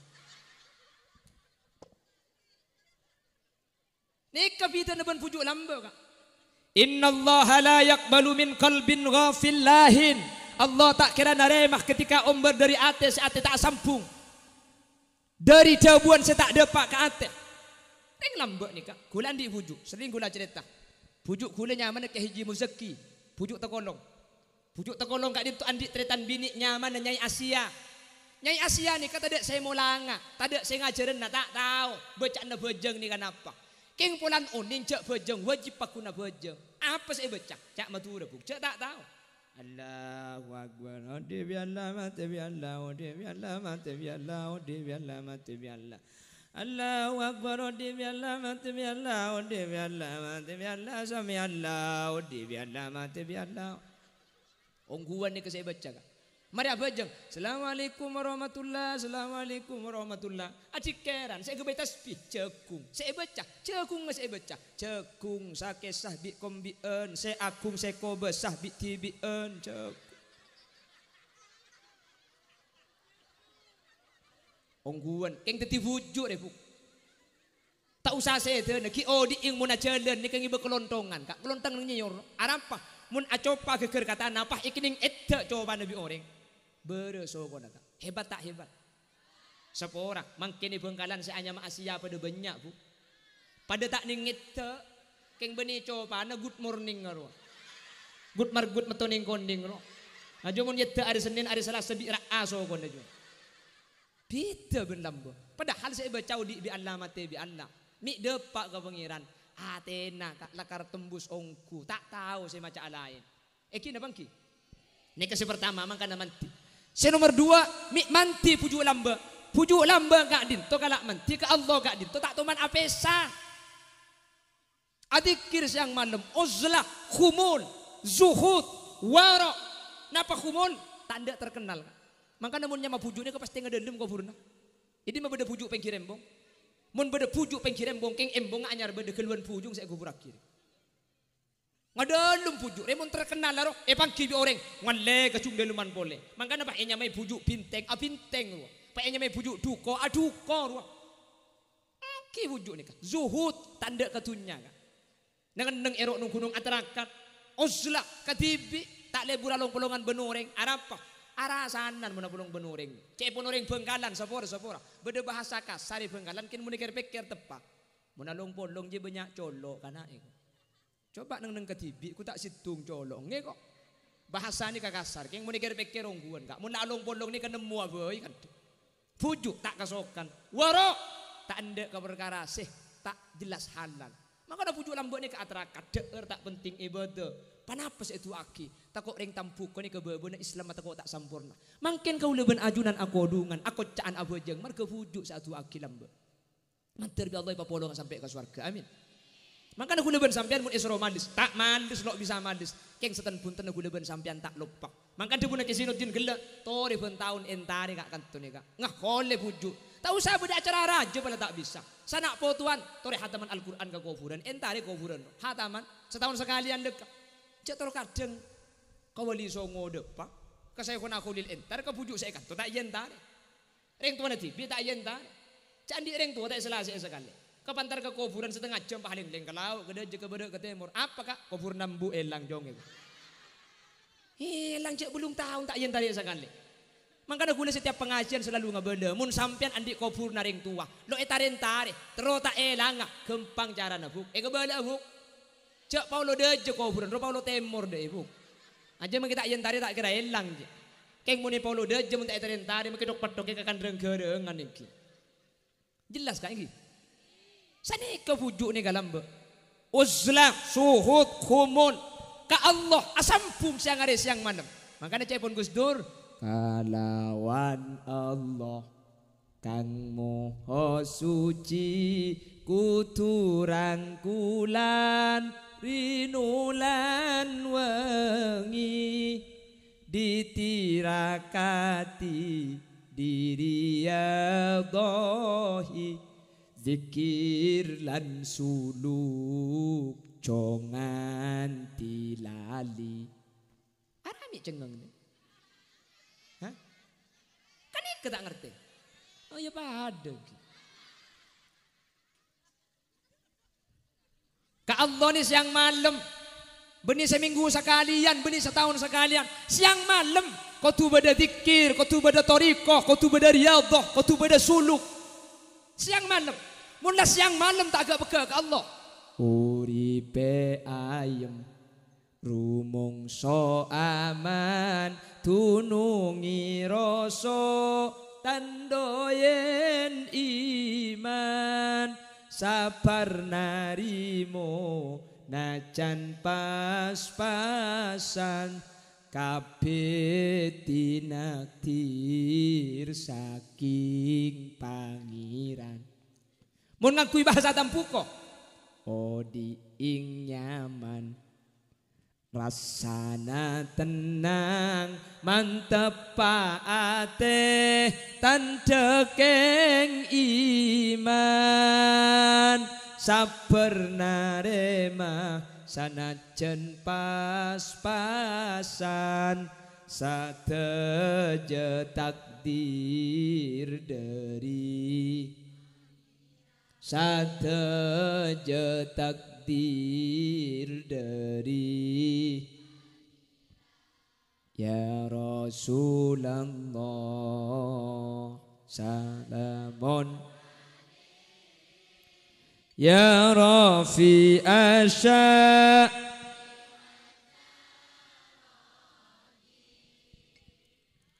S1: Ni kapita naban pujuk lamba kak. Inna Allah la yakbalu min kalbin ghafillahin. Allah tak kira naremah ketika omber dari atas atas tak sampung. Dari jawaban saya tak dapat ke atas. Ting lambat ni kak. Kulan di pujuk. Sering kulan cerita. Pujuk kulanya mana ke hiji muzaki. Pujuk terkolong. Pujuk terkolong kak dia tu andik teretan binik nyaman dan nyai Asia. Nyai Asia ni kata dak saya mulanga, tak dak saya ngajarin nak tak tahu. Becak na bejeng ni kenapa? King pulan uning cak bejeng wajib pakuna bejeng. Apa saya baca? Cak matura buk, cak tak tahu.
S2: Allahu Akbar. Oh Devi Allah, ma Devi Allah, oh Devi Allah, ma Devi Allah, oh Devi Allah, ma Devi Allah. Allahu Akbar. Oh Devi Allah, ma Devi Allah, oh Devi Allah, ma Devi Allah, Sami Allah, oh Devi Allah, ma Devi Allah.
S1: Ongguan ni ke saya baca kak. Mari abajeng. Assalamualaikum warahmatullah. Assalamualaikum warahmatullah. Adik keran. Saya kebaca tasbih. Jagung. Saya baca. nggak saya baca. Jagung. Saya kesah bi en. Saya akung Saya kobesah bi en. Cekung. Ongguan. Keng tadi wujud deh bu. Tak usah saya itu. oh odi ing muna jalan. Neki kan ngibu kelontongan. Kak kelontong nyenyor. Arampah. Mun acopa geger kata napah ikining edda coba nabi orang beresogonaka. Hebat tak hebat? Sepora, mangkini bengkalan seanya maasia pada banyak bu. Pada tak ningit keng beni coba na good morning ngaro. Good mar good metoning konding ngaro. Nah jumun yetta ada senin ada salah sebi aso konde jumun. Bita berlambo. Padahal saya baca di bi Allah mati bi Allah. Mi depak ke pengiran. Atena ah, tak lakar tembus ongku. Tak tahu saya maca lain. Eki na bangki. Ini kasih pertama makan manti. Saya nomor dua, mi manti puju lamba. lamba gak din, to kalak manti ke Allah gak din, to tak tuman adik Adikir siang malam, uzlah, khumul, zuhud, warok. Napa khumul? Tanda terkenal. Maka namun nyama pujunya kau pasti ngedendam kau furna Ini mah beda pujuk embong Mun beda pujuk embong keng embong anyar beda keluhan pujung saya guburak kiri ngadalum pujuk remon terkenal laro epang eh, kibi orang ngale kacung deluman boleh mangkana ah, pak enya mai pujuk pinteng a pinteng ruah pak enya mai pujuk duko a duko ruah ki pujuk nika zuhud tanda katunya ka dengan neng erok nung gunung atarakat uzla katibi tak lebur along polongan benoreng arapa ah, arasanan ah, mana pulong benoreng cek benoreng bengkalan sapora sapora beda bahasa sari eh, bengkalan kin munikir pikir tepak muna long polong je banyak colok kana iku eh, Coba neng neng ketibi, ku tak situng colong kok. Bahasa ini kasar, keng mau nikir pikir rongguan kak, mau nalung polong ini kenemu apa kan? Pujuk tak kasokan, warok tak ende ke perkara sih, tak jelas halal. Maka ada pujuk lambuk ini ke atrakat, deer tak penting ibadah. Eh, Panapas itu aki, Tak takut ring tampuk kau ni ke bebena Islam takut tak sempurna. Mungkin kau leben ajunan aku dungan, aku caan abojeng, mereka pujuk satu aki lambuk. Menteri bi Allah polong sampai ke surga, amin. Maka aku leben sampean mun isro mandis. Tak mandis lo bisa mandis. Keng setan punten aku leben sampean tak lupa. Maka dia ke sini din gela. Tori pun tahun entari kak kantun nih kak. Ngah kole Tak Tahu saya beda acara raja pada tak bisa. Sana potuan. fotoan. hataman Al-Quran ke kuburan. Entari kuburan. Hataman. Setahun sekalian dekat. Cek tor kadeng. Kawali songo depak. Kasai kona kulil entar kebujuk saya kan. Tak yen iya Ring tuan nanti. Bi tak yen iya Candi ring tua tak selasi sekali. Kepantar ke kuburan setengah jam paling ling ke laut, ke deje ke bedek ke timur. Apa kak? Kubur nambu elang dong itu. Hilang cek belum tahun tak yen tadi sekali. Makanya gue setiap pengajian selalu ngebeda. Mun sampian andi kubur naring tua. Lo etarin tarik. terota tak elang Kempang cara nebuk. Eh kebeda buk. Cek paulo deje kuburan. Ro paulo timur deh buk. Aja mengkita yang tadi tak kira elang je. Keng muni paulo deje mun tak etarin tarik. Mungkin dok pedok kekandreng gerengan nih. Jelas kan ini? Sani ke wujuk ni galamba.
S2: Uzlam, suhud, kumun.
S1: Ka Allah asampum siang hari siang malam. Makanya cai pun Gus Dur.
S2: Kalawan Allah
S1: kang moho suci kuturang
S2: kulan rinulan wengi ditirakati diri dohi Zikir lan suluk jongan dilali.
S1: Arami cengeng. ini Kan ini kita ngerti. Oh ya ada Ka Allah ni siang malam. benih seminggu sekalian, benih setahun sekalian. Siang malam. Kau tu beda zikir, kau tu beda torikoh, kau tu beda riadah, kau tu beda suluk. Siang malam. Mula siang malam tak agak pegak Allah.
S2: Uripe ayem rumong so aman tunungi rasa tandoyen iman sabar narimo najan pas-pasan Kabe kabetinadir saking pangiran
S1: mun ngakui bahasa tampuko oh ing nyaman rasana
S2: tenang mantep paate tandekeng iman sabar narema sanajan pas-pasan sateje takdir dari sateje takdir dari ya Rasulullah salamun يا رافي أشاء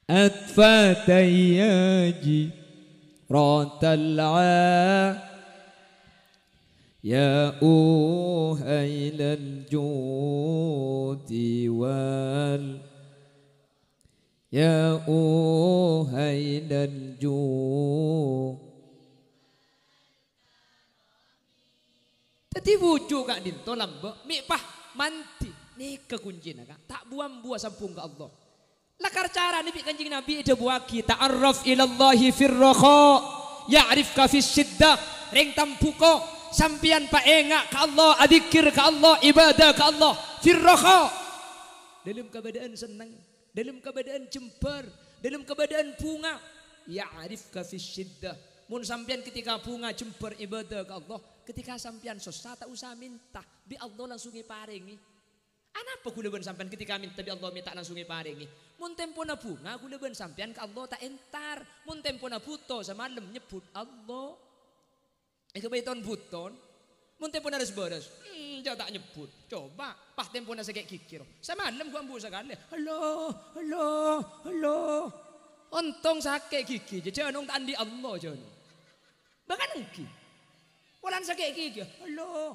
S2: أدفى تياجي رات العاء يا أوهي الجود وال يا أوهي الجود Jadi
S1: wujud kak Tolong, lambok mikpah manti. Nih kekuncinya kak. Tak buang buah sampung ke Allah. Lakar cara nih kanjeng Nabi ada buah kita arraf ilallahi firroho ya'rif kafis syiddah ring tampuko sampian paengak ke Allah adikir ke Allah ibadah ke Allah firroho dalam keadaan senang dalam keadaan jembar dalam keadaan bunga ya'rif kafis syiddah Mun sampean ketika bunga jember ibadah ke Allah, ketika sampean susah tak usah minta, bi Allah langsung diparingi. Anak apa gula ben sampean ketika minta bi Allah minta langsung diparingi. Mun tempo na bunga gula ben sampean ke Allah tak entar. Mun tempo na buto semalam nyebut Allah. Itu beton buton. Mun tempo na beres Hmm, jauh tak nyebut. Coba pas tempo na sekek kikir. Semalam gua ambu sekali. Halo, halo, halo. Untung sakit gigi. Jangan nong tandi Allah jangan. Bahkan nang ki. sakit sa kay ki. Hello.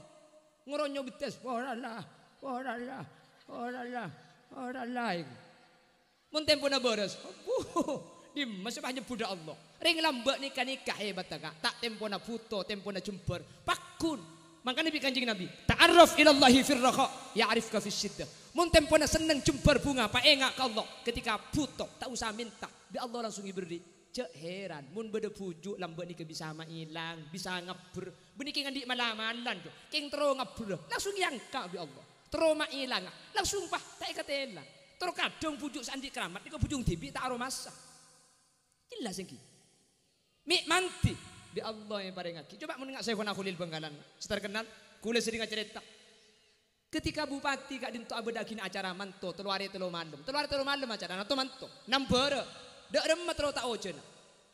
S1: Ngoron nyo gites. Ora la. Ora la. Ora la. Ora la. Muntem po na boros. Di budak Allah. Ring lambat nikah nikah hebat bataga. Tak tempo na puto, tempo na jemper. Pakun. Makanya bi kanjeng Nabi. Ta'arraf ilallahi firraqa ya'rifka ya arif Mun tempo na seneng jemper bunga paengak ka Allah ketika butuh tak usah minta. di Allah langsung diberi cek heran mun pujuk lambat ni bisa sama hilang bisa ngabur bini ki malam malam tu king tro ngabur langsung yangka bi Allah tero mak hilang langsung pah tak ikat hilang tro kadung pujuk sandi keramat ni ko pujuk tibi tak aro masa jelas yang ki mik manti bi Allah yang paling ngaki coba mendengar saya kena kulil setar kenal, kule sering cerita Ketika bupati kak dintu abedakin acara manto, teluari telu malam, teluari telu malam acara nato manto, nambere, Dak remet ro tak ojen.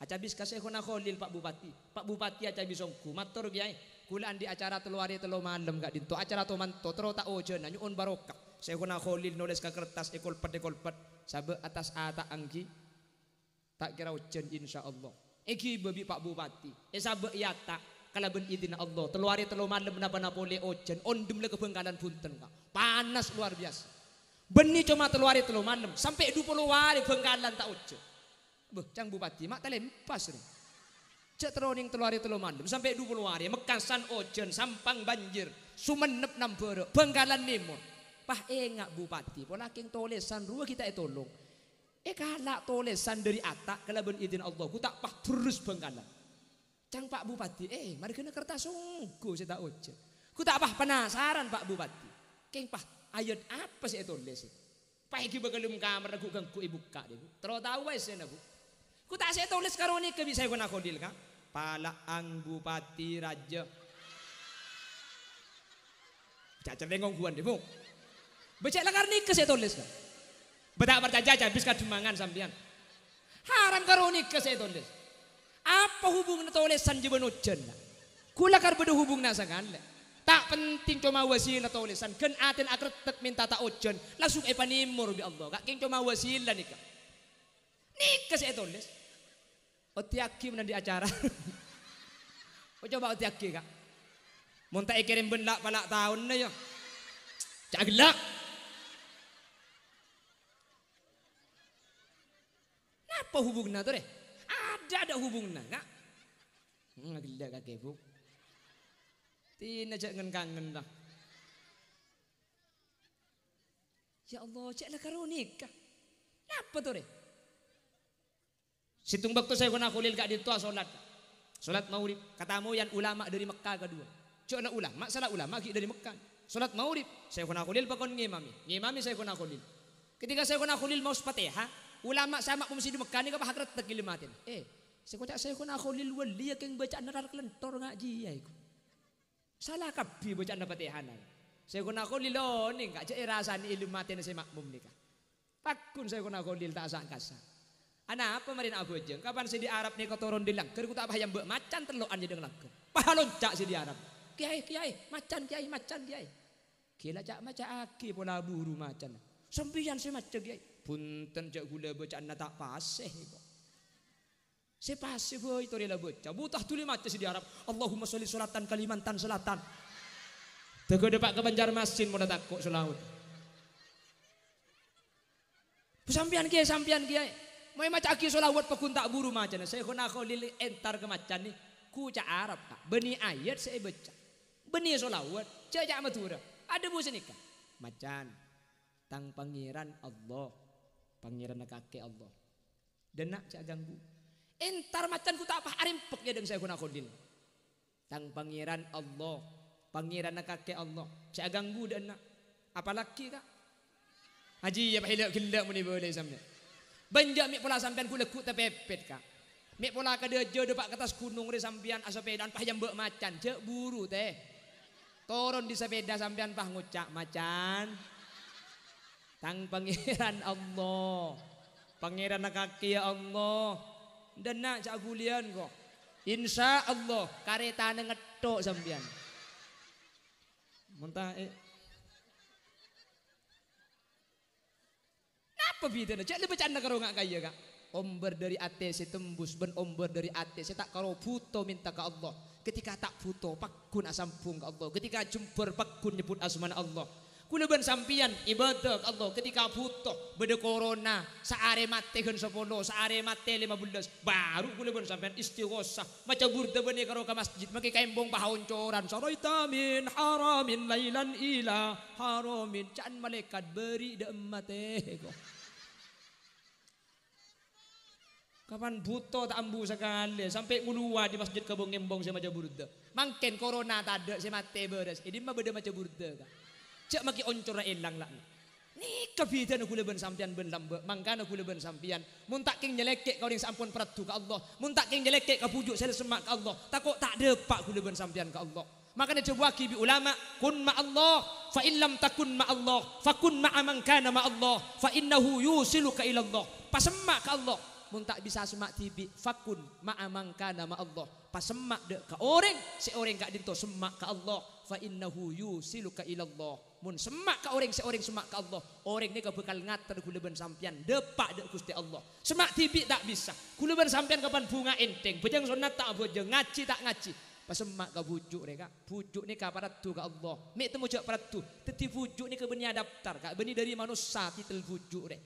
S1: Acabis kasehuna kholil Pak Bupati. Pak Bupati acabis bisongku, matur kiai. Eh. Kulaan di acara telu hari telu malam gak dinto acara to manto tro tak ojen nyuun barokah. Sehuna Khalil nulis ke kertas ekol pet ekol pet sabe atas ata angki. Tak kira ojen Allah. Egi babi Pak Bupati. E sabe yata ben idin Allah telu hari telu malam napa boleh ojen ondem le kebengkalan punten kak. Panas luar biasa. Benih cuma telu hari telu malam sampai puluh hari bengkalan tak ojen. Buh, cang bupati mak talempas nih. Cek teroning telu hari telu mandem sampai dua puluh hari mekasan ojen sampang banjir sumenep namboro bengkalan nimur. Pah engak eh, bupati pola king tolesan ruah kita etolong. Eh, eh kalak tolesan dari atak kelaben izin Allah ku tak pah terus bengkalan. Cang pak bupati eh mari kena kertas sungguh saya tak ojen. Ku tak pah penasaran pak bupati. King pah ayat apa sih etoles? Pah iki begelum kamar aku gangku ibu kak deh. tahu aja ya Ku tak saya tulis karo ni ke bisa guna kodil kan? Pala ang bupati raja. Caca bengong guan deh bu. Becek lengar ni ke saya tulis kan? Betak percaya aja habis kadumangan sambian. Haram karo ni ke saya tulis. Apa hubungan tulisan jiwa nujen? Kula kar bedu hubung sakan lah. Tak penting cuma wasilah tulisan. Ken atin akretek minta tak ojen. Langsung epanimur bi Allah. Kak king cuma wasilah nikah. Nikah saya tulis. Otiaki menang di acara. oh coba otiaki kak. Muntah ikirin benda pala tahun nih Cakilak. Napa hubungnya tuh deh? Ada ada hubungna kak. Ngagilda hmm, kak ibu. Tina jangan kangen dah. Ya Allah, cek lah karunik. Napa tuh deh? Situng baktu saya kena kulil kak dia tua solat. Solat maghrib. katamu yang ulama dari Mekah kedua. Cuk nak ulama, salah ulama ki dari Mekah. Solat maghrib, saya kena kulil pakon ngimami. Ngimami saya kena kulil. Ketika saya kena kulil mau sepatihah, ulama sama pun di Mekah ni kapah hakrat tekilimatin. Eh, saya kata saya kena kulil wali yang baca narar kelentor ngaji ya iku. Salah kabi baca napatihan. Saya kena kulil oh ni kak cek eh, rasani ilmu mati saya makmum nikah. Takun saya kena kulil tak sangkasa. Anak apa marin abu Kapan sih di Arab nih kotoron dilang? Kiri tak yang buat macan teloan dengan ngelang. Pahalon cak sih di Arab. Kiai kiai macan kiai macan kiai. Kila cak maca aki pola buru macan. Sembilan sih macan kiai. Punten cak gula bacaan tak pasih Kok. Saya pasti boy itu rela bocah. Butah tuli mata si di Arab. Allahumma sholli selatan Kalimantan Selatan. Teguh depak ke Banjarmasin mau datang kok selaut. Sampian kiai, sampian kiai. Mau maca aki solawat pekun tak buru macan Saya kena kau lili entar ke macan ni. Ku cak Arab tak. Beni ayat saya baca. Beni solawat. Cak cak matura. Ada bu senika. Macan. Tang pangeran Allah. Pangeran kakek Allah. Denak cak ganggu. Entar macan ku tak apa arimpek ya dengan saya kena kau Tang pangeran Allah. Pangeran kakek Allah. Cak ganggu denak. Apalagi kak. Haji ya pahilak kelak muni boleh sama Banjak mik pola sampean ku lekuk te kak. Mik pola ke deje depak atas gunung re sampean asopedan pah jambek macan je buru teh. Turun di sepeda sampean pah ngucak macan. Tang pangeran Allah. Pangeran kaki ya Allah. Dena cak bulian kok. Insya Allah kareta ngetok sampean. Muntah eh. pebidana cek lebih canda karo ngak kaya kak omber dari ate saya tembus ben omber dari ate saya tak karo buto minta ke Allah ketika tak buto pakun asampung ke Allah ketika jember pakun nyebut asman Allah kula ben sampian ibadah Allah ketika buto beda corona saare mate gen kan 10 saare mate 15 baru kula ben sampian istighosah maca burda ben karo ke masjid make kembong pahoncoran saraita min haramin lailan ila haramin can malaikat beri de emate kok Kapan buto tak ambu sekali sampai ngulua di masjid kabung ngembong saya macam burda. Mungkin corona tak ada saya mati beres. Ini mah beda macam burda Cak maki oncor elang lah. Ni kebidan aku leben sampian ben lamba. Mangkana aku leben sampian. Muntak king nyelekek kau yang sampun peratu ke Allah. Muntak king nyelekek kau pujuk saya semak ke Allah. Takut tak pak aku leben sampian ke Allah. Makanya coba kibi ulama kun ma Allah fa illam takun ma Allah fa kun ma man ma Allah fa innahu yusiluka ila Allah. Pasemak ke Allah mung tak bisa semak tibi fakun amangka nama Allah semak de ka orang si orang kak dinto semak ka Allah fa innahu ka ilallah mun semak ka orang si orang semak ka Allah orang ni ka bekal ngater kuluban sampian depak de Gusti Allah semak tibi tak bisa kuluban sampian kapan bunga enteng bejang sunat tak bejang ngaci tak ngaci pas semak ka bujuk mereka bujuk ni ka paratu ka Allah mek temu jak paratu teti bujuk ni ke beni kak ka beni dari manusia titel bujuk rek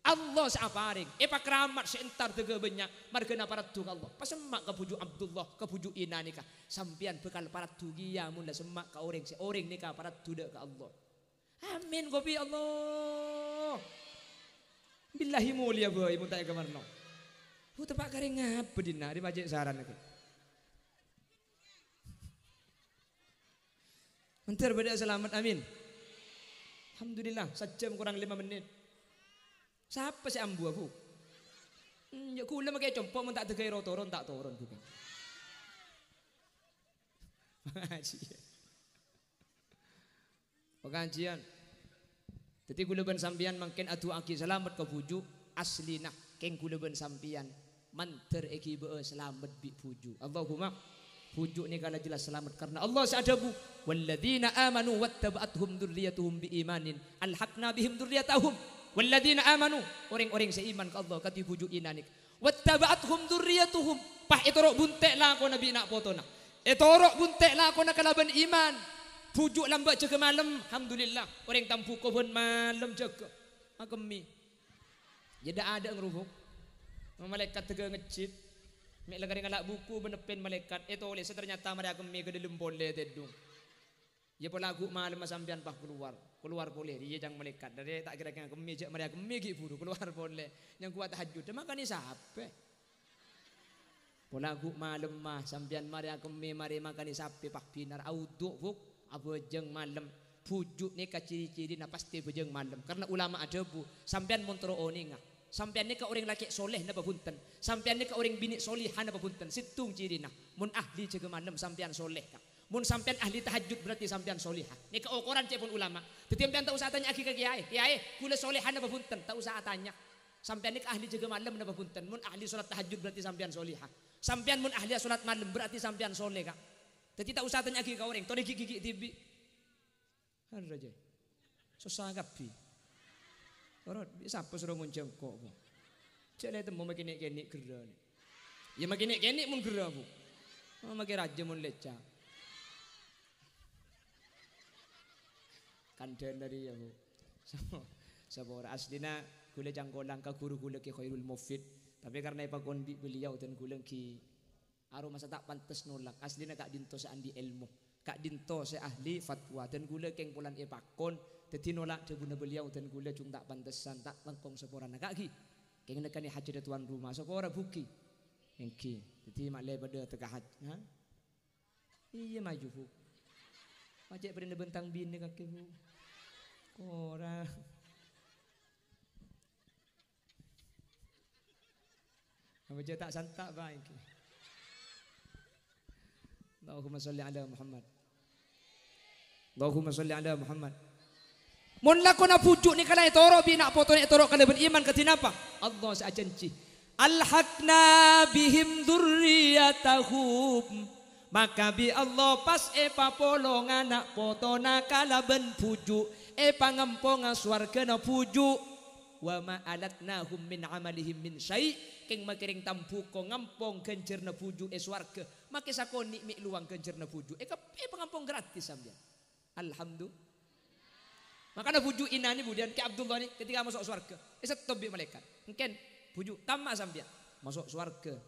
S1: Allah saparing epa eh, keramat seentar tegebenya margana para tuh Allah pas emak kepuju Abdullah kepuju ina nikah sampian bekal para tugia munda semak ke orang se orang nikah para tuda ke Allah amin kopi Allah billahi mulia boy muntai kamarno hu tempat kering ngapa dina di pajak saran aku Mentar beda selamat amin Alhamdulillah sejam kurang lima menit Siapa sih ambu-ambu? Hmm, ya kula makai compok mun tak degai rotoron tak turun gitu. Pengajian. Pengajian. Jadi kula ben sampeyan mungkin adu aki selamat ke buju asli nak keng kula ben sampeyan manter iki be'e selamat bi buju. Allahumma bujuk ni kalau jelas selamat karena Allah seadabu walladzina amanu wattaba'atuhum dzurriyyatuhum biimanin alhaqna bihim dzurriyyatahum Walladzina amanu, orang-orang seiman ke Allah kati bujuk inanik. Wattaba'athum dzurriyyatuhum. Pah etorok buntek lah aku nabi nak foto potona. Etorok buntek lah aku nak kalaban iman. Pujuk lambat jaga malam, alhamdulillah. Orang tampu kau malam jaga. Agami. Jadi ada ngerubuk. Malaikat tega ngecit. Mek lagaring alak buku benepen malaikat. Itu oleh ternyata mereka kemi ke dalam boleh tedung. Ia ya pola lagu malam sampean pah keluar, keluar boleh. dia jang melekat. Dari tak kira kira kemi jak mereka kemi buru keluar boleh. Yang kuat tahajud. Maka ni sape. Pola lagu malam mah sampean mari kemi mari maka ni sape pah pinar auduk fuk abejeng malam. Pujuk ni ciri ciri na pasti bejeng malam. Karena ulama ada bu. Sampean montro oninga. Sampean ni ke orang laki soleh napa punten. Sampean ni ke orang bini solihah napa punten. Situng ciri nah. Mun ahli jaga malam sampean soleh kak. Mun sampean ahli tahajud berarti sampean solihah. Ini keukuran cek pun ulama. Jadi sampean tak usah tanya aki ke kiai. Kiai, kula solihah napa punten? Tak usah tanya. Sampean ini ahli jaga malam napa punten? Mun ahli sholat tahajud berarti sampean solihah. Sampean mun ahli sholat malam berarti sampean soleh kak. Jadi tak usah tanya aki ke orang. Tadi gigi gigi tibi. Kan raja. Susah gapi. Orang bisa apa suruh nguncang kok. Cek itu mau makin nek kerja gerak. Ya makin nek kenik kerja bu. Mau makin raja mun leca kandhen dari ya sapa sapa ora aslina kula jangkolang ka guru kula ki khairul mufid tapi karena ipa kondi beliau dan kula ki aro masa tak pantas nolak aslina kak dinto di ilmu kak dinto se ahli fatwa dan kula keng pulan ipa pakon dadi nolak de beliau dan kula jung tak pantesan tak lengkong seporana kak ki keng nekani hajat tuan rumah sapa buki engki dadi mak pada tekah ha iya majuhu Macet berinda bentang bini kakimu. Orang. Apa je tak santak baik. Allahumma salli ala Muhammad. Allahumma salli ala Muhammad. Mun lakuna pucuk ni kalau toro bi nak potong ni toro kalau beriman ke tinapa? Allah seajanci. Alhaqna bihim dzurriyyatahum. Makabi Allah pas e papolong anak poto nakalaban puju e pangempong swarga na puju wa ma alatnahum min amalihim min syai Keng makering tampuko ngampong kencerna puju e swarga make sakon nikmi luang kencerna puju e kap e pangampong gratis sambil alhamdulillah Makanya puju inani budian ke Abdullah ni ketika masuk swarga e setobi malaikat Mungkin puju kama sambil masuk swarga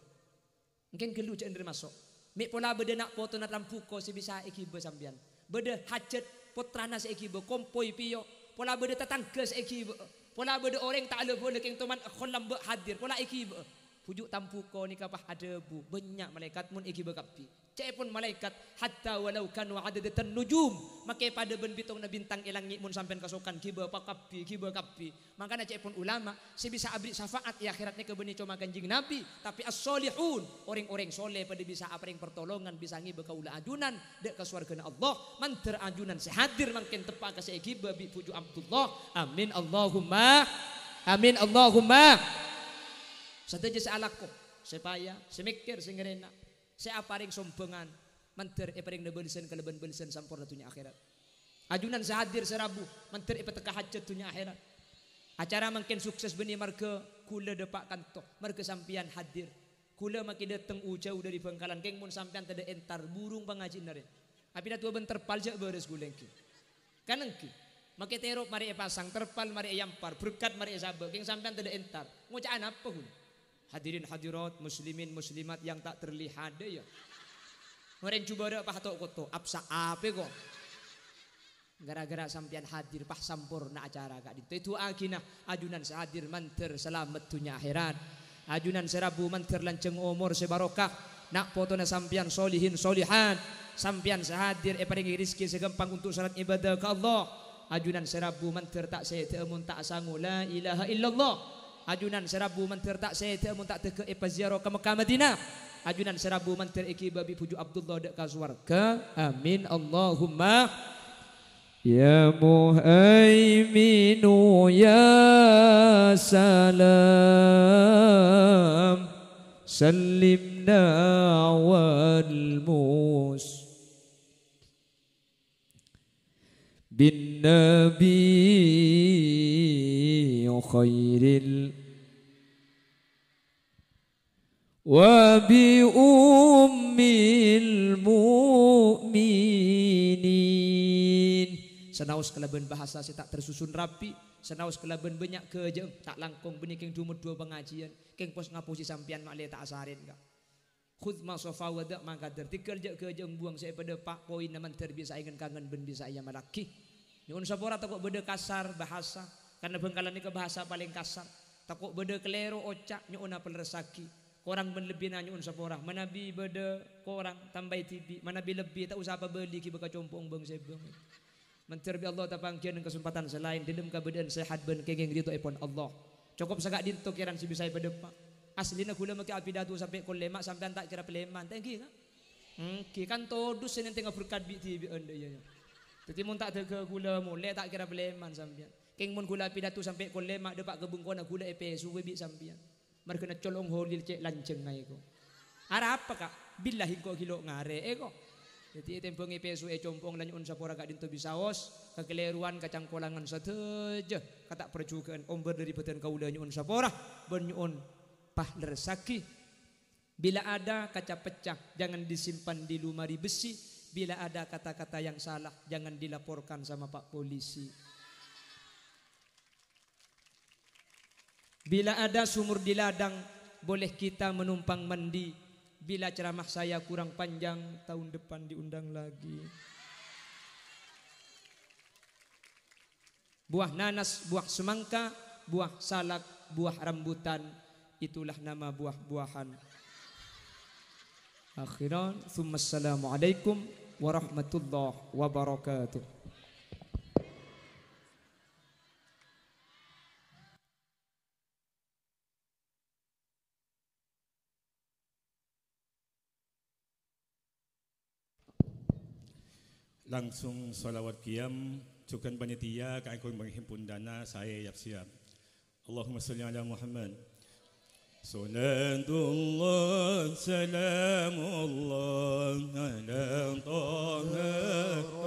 S1: Mungkin gelu cendera masuk Mik pola beda nak foto nak lampu ko sebisa ekibo sambian. Beda hajat putrana se ekibo kompoi pio pola beda tatang ekibo. pola beda orang tak ada pun dekeng toman eh, kolam berhadir pola ekibo. Pujuk tampuko ni kapah bu Banyak malaikat mun iki bekapti. Cek pun malaikat hatta walau ada di nujum. Makai pada ben bitong na bintang ilangi mun sampai kasukan kiba pakapi kiba Maka na cek pun ulama si bisa abri syafaat ya akhirat ni kebeni cuma kanjing nabi. Tapi as-solihun orang-orang soleh pada bisa apa yang pertolongan bisa ngi ngibe kaula ajunan dek ke surga Allah. Man terajunan sehadir makin tepat ke segi bi puju Abdullah. Amin Allahumma. Amin
S2: Allahumma.
S1: Sadaya kok, sepaya, semikir sing rena, seaparing sombengan, menter iparing e nebensen keleben bensen sampor datunya akhirat. Ajunan sehadir serabu, menter epeteka hajat akhirat. Acara makin sukses benih marga kula depak kantok, marga sampian hadir. Kula makin dateng ujau dari bangkalan, keng mun sampian tada entar burung pengaji narin. Api tua ben terpal jak beres gulengki. Kanengki, Maka terop mari epasang, terpal mari e yampar, berkat mari e sabel, keng sampean tidak entar. Ngucaan apa hulu? hadirin hadirat muslimin muslimat yang tak terlihat ya mereka coba ada pah tok koto apsa apa kok gara-gara sampean hadir pah sampurna acara kak itu itu agina ajunan sehadir manter selamat dunia akhirat ajunan serabu manter lanceng umur sebarokah nak na sampean solihin solihan sampean sehadir e eh, paringi rizki segampang untuk salat ibadah ke Allah ajunan serabu manter tak saya temun tak sangu la ilaha illallah ajunan serabu mentir tak saya mun muntak teke epazero eh, ke Mekah Madinah ajunan serabu Menteri eh, iki babi puju Abdullah dek
S2: ka amin Allahumma Ya muhaiminu ya salam salimna wal Mus bin Nabi. خير وبأم المؤمنين
S1: Senaus kelaben bahasa saya tak tersusun rapi Senaus kelaben banyak kejeng Tak langkung benih keng dumut dua pengajian Keng pos ngapusi sampian maklih tak asarin kak Khud masofa wadak mangkader kerja kejeng buang saya pada pak poin Naman terbiasa ingin kangen ben bisa ia malaki Nyun sapora tak kok beda kasar bahasa karena bengkalan ini ke bahasa paling kasar. Takut beda kelero ocak nyuun apel Korang ben lebih nanya un seporang. Mana bi beda korang tambah tibi. Mana bi lebih tak usah apa beli ki beka compong bang sebang. Mencerbi Allah tapang dan kesempatan selain dilem kebedan sehat ben kenging ditu epon Allah. Cukup sagak ditu kiran si bisai pada pak. Aslina kula maki apidatu sampai lemak sampai tak kira peleman. Thank you. Hmm, kan todus sini tengah berkat bi tibi anda ya. ya. Tetapi mun tak tega mulai tak kira peleman sampai. Keng mun gula pidato sampai ko lemak depak kebung kona gula epe suwe bi sampian. Mereka nak colong holil cek lanceng ngai ko. Ara apa kak? Bila hingko kilo ngare ego. Eh, Jadi eh, tempong epe suwe compong lanyon pora kak dinto bisaos. Kekeleruan kacang kolangan sateja. Kata perjugaan omber dari beten kau lanyon sapora. Benyon pah lersaki. Bila ada kaca pecah jangan disimpan di lumari besi. Bila ada kata-kata yang salah jangan dilaporkan sama pak polisi. Bila ada sumur di ladang, boleh kita menumpang mandi. Bila ceramah saya kurang panjang, tahun depan diundang lagi. Buah nanas, buah semangka, buah salak, buah rambutan, itulah nama buah-buahan. Akhiran, assalamualaikum warahmatullahi wabarakatuh. langsung salawat qiyam Cukan panitia kami kau menghimpun dana saya siap-siap Allahumma salli
S2: ala Muhammad Salatullah salamullah ala